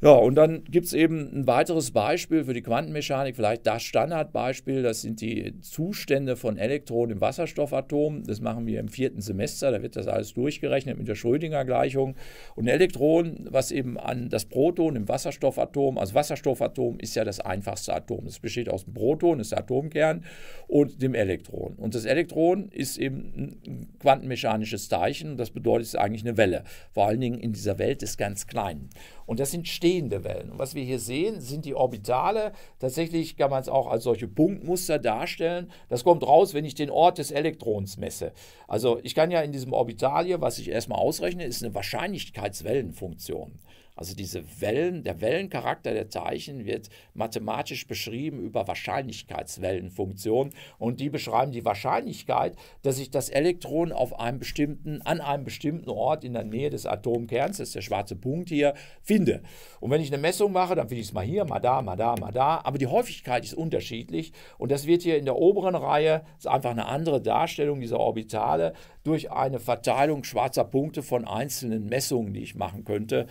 Ja, und dann gibt es eben ein weiteres Beispiel für die Quantenmechanik, vielleicht das Standardbeispiel, das sind die Zustände von Elektronen im Wasserstoffatom. Das machen wir im vierten Semester, da wird das alles durchgerechnet mit der Schrödinger-Gleichung. Und ein Elektron, was eben an das Proton im Wasserstoffatom, also Wasserstoffatom ist ja das einfachste Atom. Es besteht aus dem Proton, das ist der Atomkern, und dem Elektron. Und das Elektron ist eben ein quantenmechanisches Zeichen, das bedeutet es ist eigentlich eine Welle, vor allen Dingen in dieser Welt des ganz Kleinen. Und das sind stehende Wellen. Und was wir hier sehen, sind die Orbitale. Tatsächlich kann man es auch als solche Punktmuster darstellen. Das kommt raus, wenn ich den Ort des Elektrons messe. Also ich kann ja in diesem Orbital hier, was ich erstmal ausrechne, ist eine Wahrscheinlichkeitswellenfunktion. Also diese Wellen, der Wellencharakter der Teilchen wird mathematisch beschrieben über Wahrscheinlichkeitswellenfunktionen und die beschreiben die Wahrscheinlichkeit, dass sich das Elektron auf einem bestimmten, an einem bestimmten Ort in der Nähe des Atomkerns, das ist der schwarze Punkt hier, finde. Und wenn ich eine Messung mache, dann finde ich es mal hier, mal da, mal da, mal da, aber die Häufigkeit ist unterschiedlich und das wird hier in der oberen Reihe, ist einfach eine andere Darstellung dieser Orbitale durch eine Verteilung schwarzer Punkte von einzelnen Messungen, die ich machen könnte,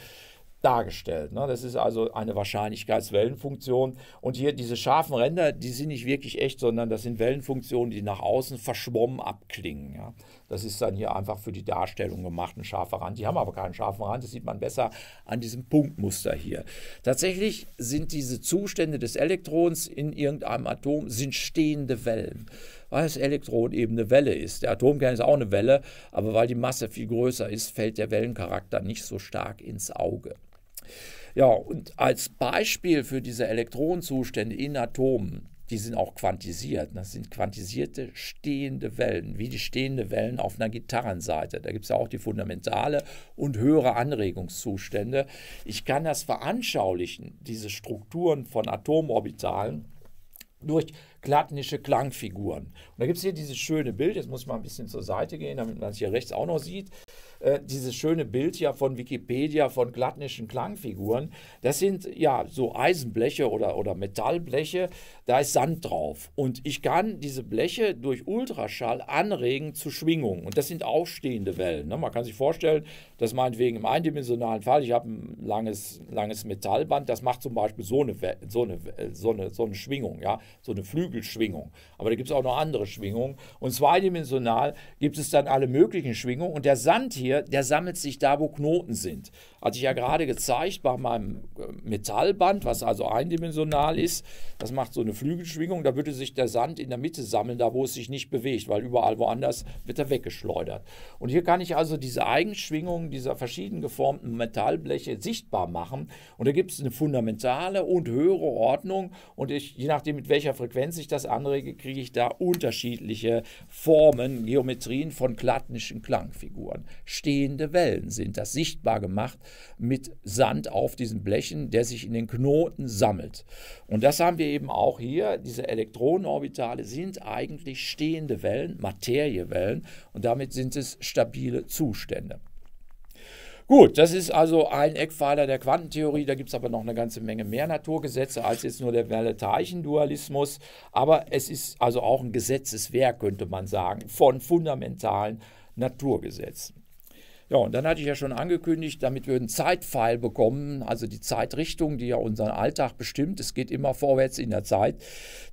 dargestellt. Ne? Das ist also eine Wahrscheinlichkeitswellenfunktion. Und hier diese scharfen Ränder, die sind nicht wirklich echt, sondern das sind Wellenfunktionen, die nach außen verschwommen abklingen. Ja? Das ist dann hier einfach für die Darstellung gemacht, ein scharfer Rand. Die haben aber keinen scharfen Rand, das sieht man besser an diesem Punktmuster hier. Tatsächlich sind diese Zustände des Elektrons in irgendeinem Atom sind stehende Wellen weil das Elektron eben eine Welle ist. Der Atomkern ist auch eine Welle, aber weil die Masse viel größer ist, fällt der Wellencharakter nicht so stark ins Auge. Ja, und als Beispiel für diese Elektronenzustände in Atomen, die sind auch quantisiert. Ne? Das sind quantisierte stehende Wellen, wie die stehenden Wellen auf einer Gitarrenseite. Da gibt es ja auch die fundamentale und höhere Anregungszustände. Ich kann das veranschaulichen, diese Strukturen von Atomorbitalen, durch glattnische Klangfiguren. Da gibt es hier dieses schöne Bild, jetzt muss ich mal ein bisschen zur Seite gehen, damit man es hier rechts auch noch sieht. Äh, dieses schöne Bild ja von Wikipedia von glattnischen Klangfiguren. Das sind ja so Eisenbleche oder, oder Metallbleche, da ist Sand drauf. Und ich kann diese Bleche durch Ultraschall anregen zu Schwingungen. Und das sind aufstehende Wellen. Ne? Man kann sich vorstellen, dass meinetwegen im eindimensionalen Fall, ich habe ein langes, langes Metallband, das macht zum Beispiel so eine, so eine, so eine, so eine Schwingung, ja? so eine Flügelschwingung. Aber da gibt es auch noch andere Schwingungen und zweidimensional gibt es dann alle möglichen Schwingungen und der Sand hier, der sammelt sich da, wo Knoten sind. Hatte ich ja gerade gezeigt bei meinem äh, Metallband, was also eindimensional ist, das macht so eine Flügelschwingung, da würde sich der Sand in der Mitte sammeln, da wo es sich nicht bewegt, weil überall woanders wird er weggeschleudert. Und hier kann ich also diese Eigenschwingungen dieser verschieden geformten Metallbleche sichtbar machen und da gibt es eine fundamentale und höhere Ordnung und ich, je nachdem mit welcher Frequenz ich das anrege, kriege ich da Unterschiede unterschiedliche Formen, Geometrien von plattenischen Klangfiguren. Stehende Wellen sind das sichtbar gemacht mit Sand auf diesen Blechen, der sich in den Knoten sammelt. Und das haben wir eben auch hier. Diese Elektronenorbitale sind eigentlich stehende Wellen, Materiewellen und damit sind es stabile Zustände. Gut, das ist also ein Eckpfeiler der Quantentheorie. Da gibt es aber noch eine ganze Menge mehr Naturgesetze als jetzt nur der Welle-Teilchen-Dualismus. Aber es ist also auch ein Gesetzeswerk, könnte man sagen, von fundamentalen Naturgesetzen. Ja, und dann hatte ich ja schon angekündigt, damit wir einen Zeitpfeil bekommen, also die Zeitrichtung, die ja unseren Alltag bestimmt. Es geht immer vorwärts in der Zeit.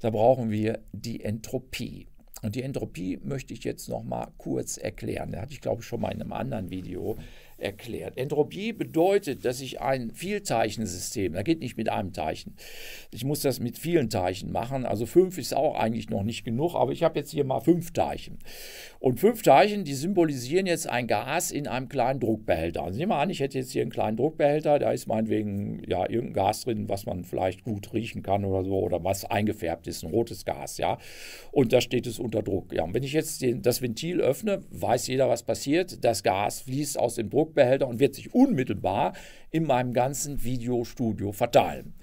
Da brauchen wir die Entropie. Und die Entropie möchte ich jetzt noch mal kurz erklären. Da hatte ich, glaube ich, schon mal in einem anderen Video erklärt. Entropie bedeutet, dass ich ein Vielteichensystem, da geht nicht mit einem Teilchen, ich muss das mit vielen Teilchen machen, also fünf ist auch eigentlich noch nicht genug, aber ich habe jetzt hier mal fünf Teilchen. Und fünf Teilchen, die symbolisieren jetzt ein Gas in einem kleinen Druckbehälter. Also nehmen wir an, ich hätte jetzt hier einen kleinen Druckbehälter, da ist meinetwegen ja irgendein Gas drin, was man vielleicht gut riechen kann oder so, oder was eingefärbt ist, ein rotes Gas, ja. Und da steht es unter Druck. Ja, und wenn ich jetzt den, das Ventil öffne, weiß jeder, was passiert. Das Gas fließt aus dem Druck Druckbehälter und wird sich unmittelbar in meinem ganzen Videostudio verteilen.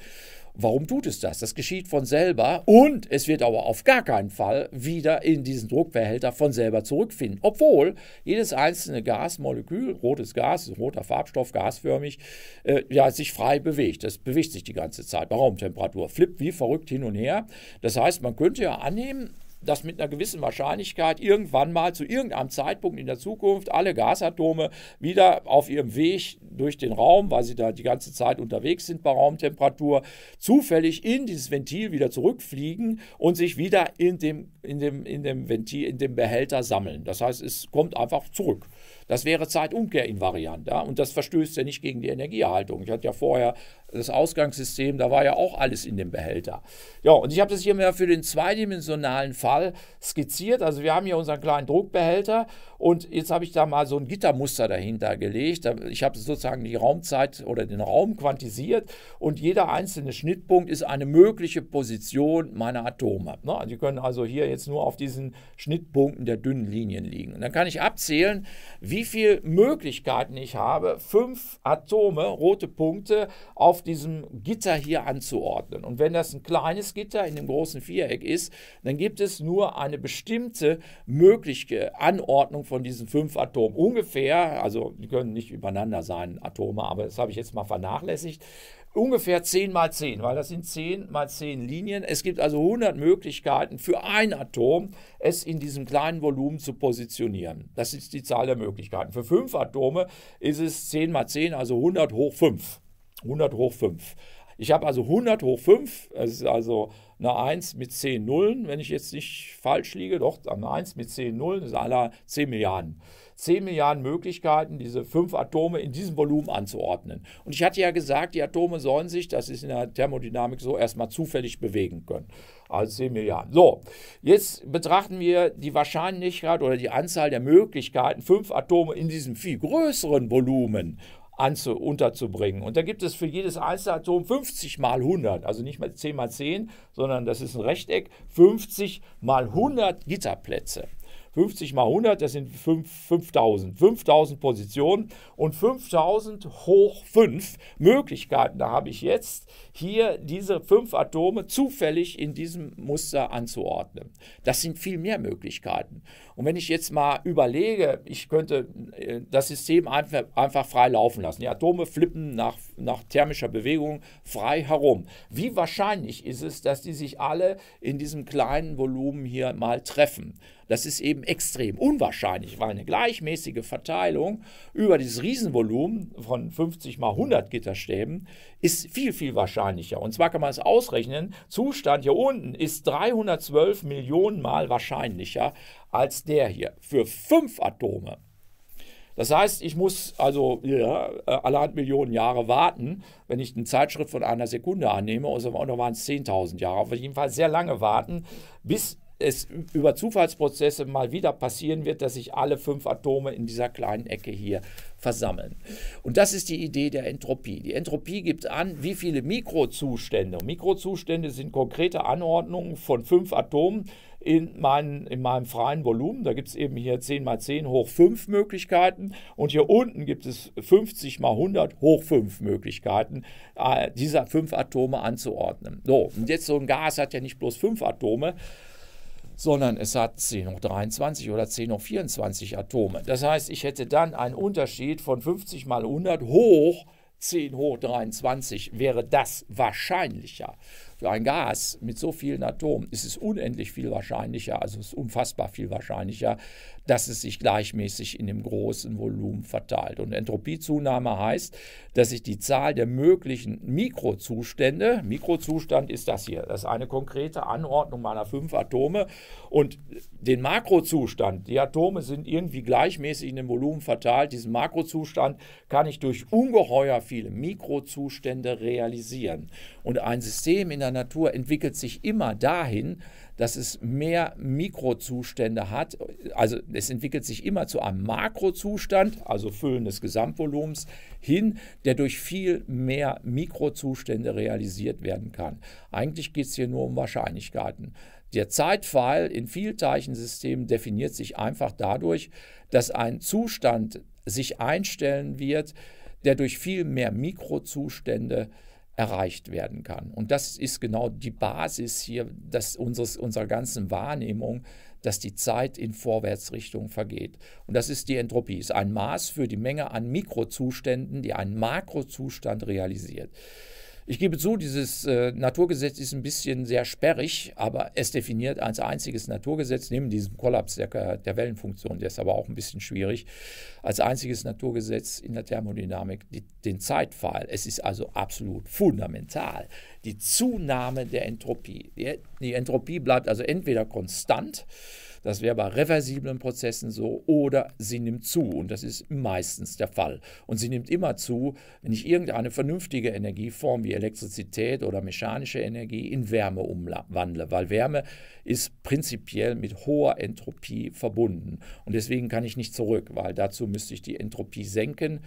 Warum tut es das? Das geschieht von selber und es wird aber auf gar keinen Fall wieder in diesen Druckbehälter von selber zurückfinden. Obwohl jedes einzelne Gasmolekül, rotes Gas, roter Farbstoff, gasförmig, äh, ja, sich frei bewegt. Das bewegt sich die ganze Zeit bei Raumtemperatur, flippt wie verrückt hin und her. Das heißt, man könnte ja annehmen, dass mit einer gewissen Wahrscheinlichkeit irgendwann mal zu irgendeinem Zeitpunkt in der Zukunft alle Gasatome wieder auf ihrem Weg durch den Raum, weil sie da die ganze Zeit unterwegs sind bei Raumtemperatur, zufällig in dieses Ventil wieder zurückfliegen und sich wieder in dem, in dem, in dem Ventil, in dem Behälter sammeln. Das heißt, es kommt einfach zurück. Das wäre Zeitumkehrinvariant. Ja? Und das verstößt ja nicht gegen die Energiehaltung. Ich hatte ja vorher das Ausgangssystem, da war ja auch alles in dem Behälter. Ja, und ich habe das hier mal für den zweidimensionalen Fall skizziert. Also wir haben hier unseren kleinen Druckbehälter und jetzt habe ich da mal so ein Gittermuster dahinter gelegt. Ich habe sozusagen die Raumzeit oder den Raum quantisiert und jeder einzelne Schnittpunkt ist eine mögliche Position meiner Atome. Ne? Also die können also hier jetzt nur auf diesen Schnittpunkten der dünnen Linien liegen. Und dann kann ich abzählen, wie viele Möglichkeiten ich habe, fünf Atome, rote Punkte, auf auf diesem Gitter hier anzuordnen. Und wenn das ein kleines Gitter in dem großen Viereck ist, dann gibt es nur eine bestimmte mögliche Anordnung von diesen fünf Atomen. Ungefähr, also die können nicht übereinander sein, Atome, aber das habe ich jetzt mal vernachlässigt ungefähr 10 mal 10, weil das sind 10 mal 10 Linien. Es gibt also 100 Möglichkeiten für ein Atom, es in diesem kleinen Volumen zu positionieren. Das ist die Zahl der Möglichkeiten. Für fünf Atome ist es 10 mal 10, also 100 hoch 5. 100 hoch 5. Ich habe also 100 hoch 5, das ist also eine 1 mit 10 Nullen, wenn ich jetzt nicht falsch liege, doch eine 1 mit 10 Nullen ist aller 10 Milliarden. 10 Milliarden Möglichkeiten, diese fünf Atome in diesem Volumen anzuordnen. Und ich hatte ja gesagt, die Atome sollen sich, das ist in der Thermodynamik so, erstmal zufällig bewegen können. Also 10 Milliarden. So, jetzt betrachten wir die Wahrscheinlichkeit oder die Anzahl der Möglichkeiten, fünf Atome in diesem viel größeren Volumen anzu, unterzubringen. Und da gibt es für jedes Einzelatom 50 mal 100, also nicht mal 10 mal 10, sondern das ist ein Rechteck, 50 mal 100 Gitterplätze. 50 mal 100, das sind 5000. 5000 Positionen und 5000 hoch 5 Möglichkeiten. Da habe ich jetzt hier diese 5 Atome zufällig in diesem Muster anzuordnen. Das sind viel mehr Möglichkeiten. Und wenn ich jetzt mal überlege, ich könnte äh, das System einfach, einfach frei laufen lassen. Die Atome flippen nach, nach thermischer Bewegung frei herum. Wie wahrscheinlich ist es, dass die sich alle in diesem kleinen Volumen hier mal treffen? Das ist eben extrem unwahrscheinlich, weil eine gleichmäßige Verteilung über dieses Riesenvolumen von 50 mal 100 Gitterstäben ist viel, viel wahrscheinlicher. Und zwar kann man es ausrechnen, Zustand hier unten ist 312 Millionen mal wahrscheinlicher als der hier für fünf Atome. Das heißt, ich muss also ja, äh, allein Millionen Jahre warten, wenn ich eine Zeitschrift von einer Sekunde annehme, also auch waren es 10.000 Jahre, auf jeden Fall sehr lange warten, bis es über Zufallsprozesse mal wieder passieren wird, dass sich alle fünf Atome in dieser kleinen Ecke hier versammeln. Und das ist die Idee der Entropie. Die Entropie gibt an, wie viele Mikrozustände. Und Mikrozustände sind konkrete Anordnungen von fünf Atomen in, mein, in meinem freien Volumen. Da gibt es eben hier 10 mal 10 hoch 5 Möglichkeiten. Und hier unten gibt es 50 mal 100 hoch 5 Möglichkeiten, äh, dieser fünf Atome anzuordnen. So, und jetzt so ein Gas hat ja nicht bloß fünf Atome, sondern es hat 10 hoch 23 oder 10 hoch 24 Atome. Das heißt, ich hätte dann einen Unterschied von 50 mal 100 hoch 10 hoch 23 wäre das wahrscheinlicher. Für ein Gas mit so vielen Atomen ist es unendlich viel wahrscheinlicher, also es ist unfassbar viel wahrscheinlicher, dass es sich gleichmäßig in dem großen Volumen verteilt. Und Entropiezunahme heißt, dass sich die Zahl der möglichen Mikrozustände, Mikrozustand ist das hier, das ist eine konkrete Anordnung meiner fünf Atome und den Makrozustand, die Atome sind irgendwie gleichmäßig in dem Volumen verteilt, diesen Makrozustand kann ich durch ungeheuer viele Mikrozustände realisieren. Und ein System in der Natur entwickelt sich immer dahin, dass es mehr Mikrozustände hat. Also es entwickelt sich immer zu einem Makrozustand, also Füllen des Gesamtvolumens, hin, der durch viel mehr Mikrozustände realisiert werden kann. Eigentlich geht es hier nur um Wahrscheinlichkeiten. Der Zeitpfeil in Vielteilchensystemen definiert sich einfach dadurch, dass ein Zustand sich einstellen wird, der durch viel mehr Mikrozustände äh, erreicht werden kann. Und das ist genau die Basis hier dass unseres, unserer ganzen Wahrnehmung, dass die Zeit in Vorwärtsrichtung vergeht. Und das ist die Entropie, ist ein Maß für die Menge an Mikrozuständen, die einen Makrozustand realisiert. Ich gebe zu, dieses äh, Naturgesetz ist ein bisschen sehr sperrig, aber es definiert als einziges Naturgesetz, neben diesem Kollaps der, der Wellenfunktion, der ist aber auch ein bisschen schwierig, als einziges Naturgesetz in der Thermodynamik die, den Zeitpfahl. Es ist also absolut fundamental. Die Zunahme der Entropie. Die, die Entropie bleibt also entweder konstant, äh, das wäre bei reversiblen Prozessen so oder sie nimmt zu und das ist meistens der Fall. Und sie nimmt immer zu, wenn ich irgendeine vernünftige Energieform wie Elektrizität oder mechanische Energie in Wärme umwandle, weil Wärme ist prinzipiell mit hoher Entropie verbunden und deswegen kann ich nicht zurück, weil dazu müsste ich die Entropie senken.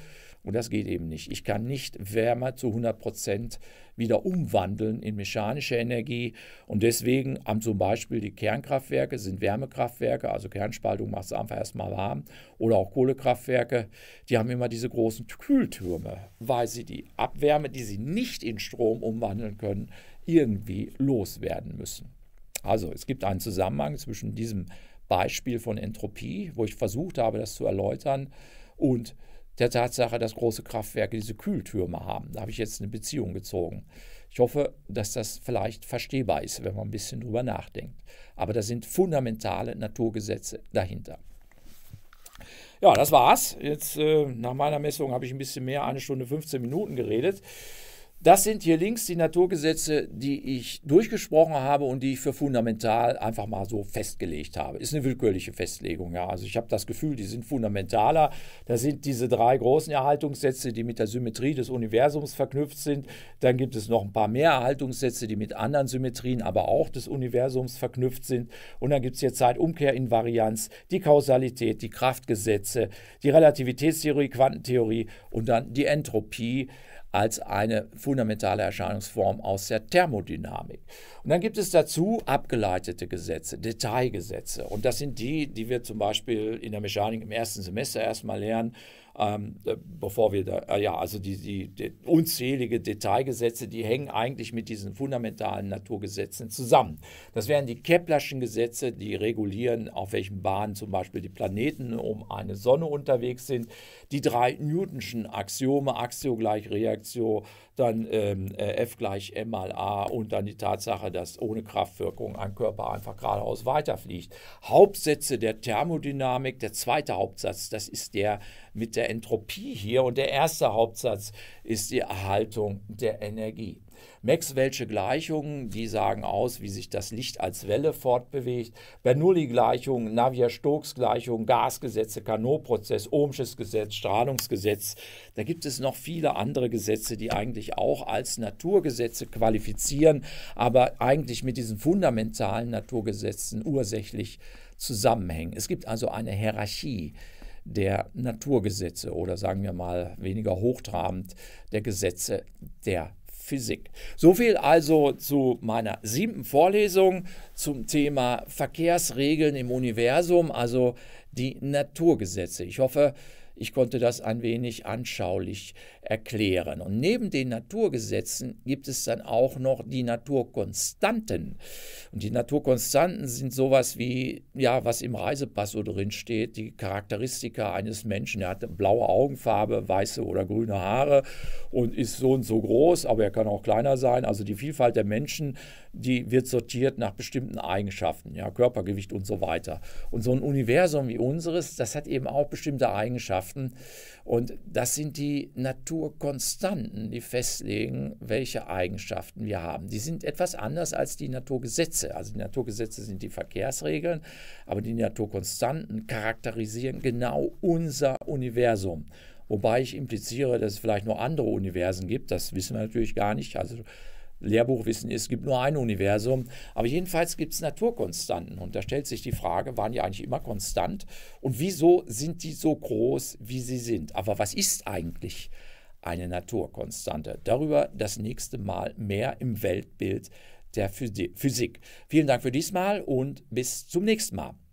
Und das geht eben nicht. Ich kann nicht Wärme zu 100 Prozent wieder umwandeln in mechanische Energie. Und deswegen haben zum Beispiel die Kernkraftwerke, sind Wärmekraftwerke, also Kernspaltung macht es einfach erstmal warm, oder auch Kohlekraftwerke, die haben immer diese großen Kühltürme, weil sie die Abwärme, die sie nicht in Strom umwandeln können, irgendwie loswerden müssen. Also es gibt einen Zusammenhang zwischen diesem Beispiel von Entropie, wo ich versucht habe, das zu erläutern, und der Tatsache, dass große Kraftwerke diese Kühltürme haben. Da habe ich jetzt eine Beziehung gezogen. Ich hoffe, dass das vielleicht verstehbar ist, wenn man ein bisschen drüber nachdenkt. Aber da sind fundamentale Naturgesetze dahinter. Ja, das war's. Jetzt äh, nach meiner Messung habe ich ein bisschen mehr, eine Stunde 15 Minuten geredet. Das sind hier links die Naturgesetze, die ich durchgesprochen habe und die ich für fundamental einfach mal so festgelegt habe. Ist eine willkürliche Festlegung, ja. Also ich habe das Gefühl, die sind fundamentaler. Da sind diese drei großen Erhaltungssätze, die mit der Symmetrie des Universums verknüpft sind. Dann gibt es noch ein paar mehr Erhaltungssätze, die mit anderen Symmetrien, aber auch des Universums verknüpft sind. Und dann gibt es hier Zeitumkehrinvarianz, die Kausalität, die Kraftgesetze, die Relativitätstheorie, Quantentheorie und dann die Entropie als eine fundamentale Erscheinungsform aus der Thermodynamik. Und dann gibt es dazu abgeleitete Gesetze, Detailgesetze. Und das sind die, die wir zum Beispiel in der Mechanik im ersten Semester erstmal lernen ähm, äh, bevor wir da, äh, ja, also die, die, die unzählige Detailgesetze, die hängen eigentlich mit diesen fundamentalen Naturgesetzen zusammen. Das wären die Keplerschen Gesetze, die regulieren, auf welchen Bahnen zum Beispiel die Planeten um eine Sonne unterwegs sind. Die drei Newtonschen Axiome, Axio gleich Reaktio, dann ähm, äh, F gleich M mal A und dann die Tatsache, dass ohne Kraftwirkung ein Körper einfach geradeaus weiterfliegt. Hauptsätze der Thermodynamik, der zweite Hauptsatz, das ist der mit der Entropie hier und der erste Hauptsatz ist die Erhaltung der Energie. Maxwell'sche Gleichungen, die sagen aus, wie sich das Licht als Welle fortbewegt. Bernoulli-Gleichungen, Navier-Stokes-Gleichungen, Gasgesetze, Carnot-Prozess, Ohmsches Gesetz, Strahlungsgesetz. Da gibt es noch viele andere Gesetze, die eigentlich auch als Naturgesetze qualifizieren, aber eigentlich mit diesen fundamentalen Naturgesetzen ursächlich zusammenhängen. Es gibt also eine Hierarchie der Naturgesetze oder sagen wir mal weniger hochtrabend der Gesetze der Physik. So viel also zu meiner siebten Vorlesung zum Thema Verkehrsregeln im Universum, also die Naturgesetze. Ich hoffe, ich konnte das ein wenig anschaulich erklären. Und neben den Naturgesetzen gibt es dann auch noch die Naturkonstanten. Und die Naturkonstanten sind sowas wie, ja, was im Reisepass so drin steht, die Charakteristika eines Menschen. Er hat blaue Augenfarbe, weiße oder grüne Haare und ist so und so groß, aber er kann auch kleiner sein. Also die Vielfalt der Menschen, die wird sortiert nach bestimmten Eigenschaften, ja, Körpergewicht und so weiter. Und so ein Universum wie unseres, das hat eben auch bestimmte Eigenschaften. Und das sind die Natur Naturkonstanten, die festlegen, welche Eigenschaften wir haben. Die sind etwas anders als die Naturgesetze. Also die Naturgesetze sind die Verkehrsregeln, aber die Naturkonstanten charakterisieren genau unser Universum. Wobei ich impliziere, dass es vielleicht nur andere Universen gibt, das wissen wir natürlich gar nicht. Also Lehrbuchwissen ist, es gibt nur ein Universum. Aber jedenfalls gibt es Naturkonstanten. Und da stellt sich die Frage, waren die eigentlich immer konstant? Und wieso sind die so groß, wie sie sind? Aber was ist eigentlich eine Naturkonstante. Darüber das nächste Mal mehr im Weltbild der Physik. Vielen Dank für diesmal und bis zum nächsten Mal.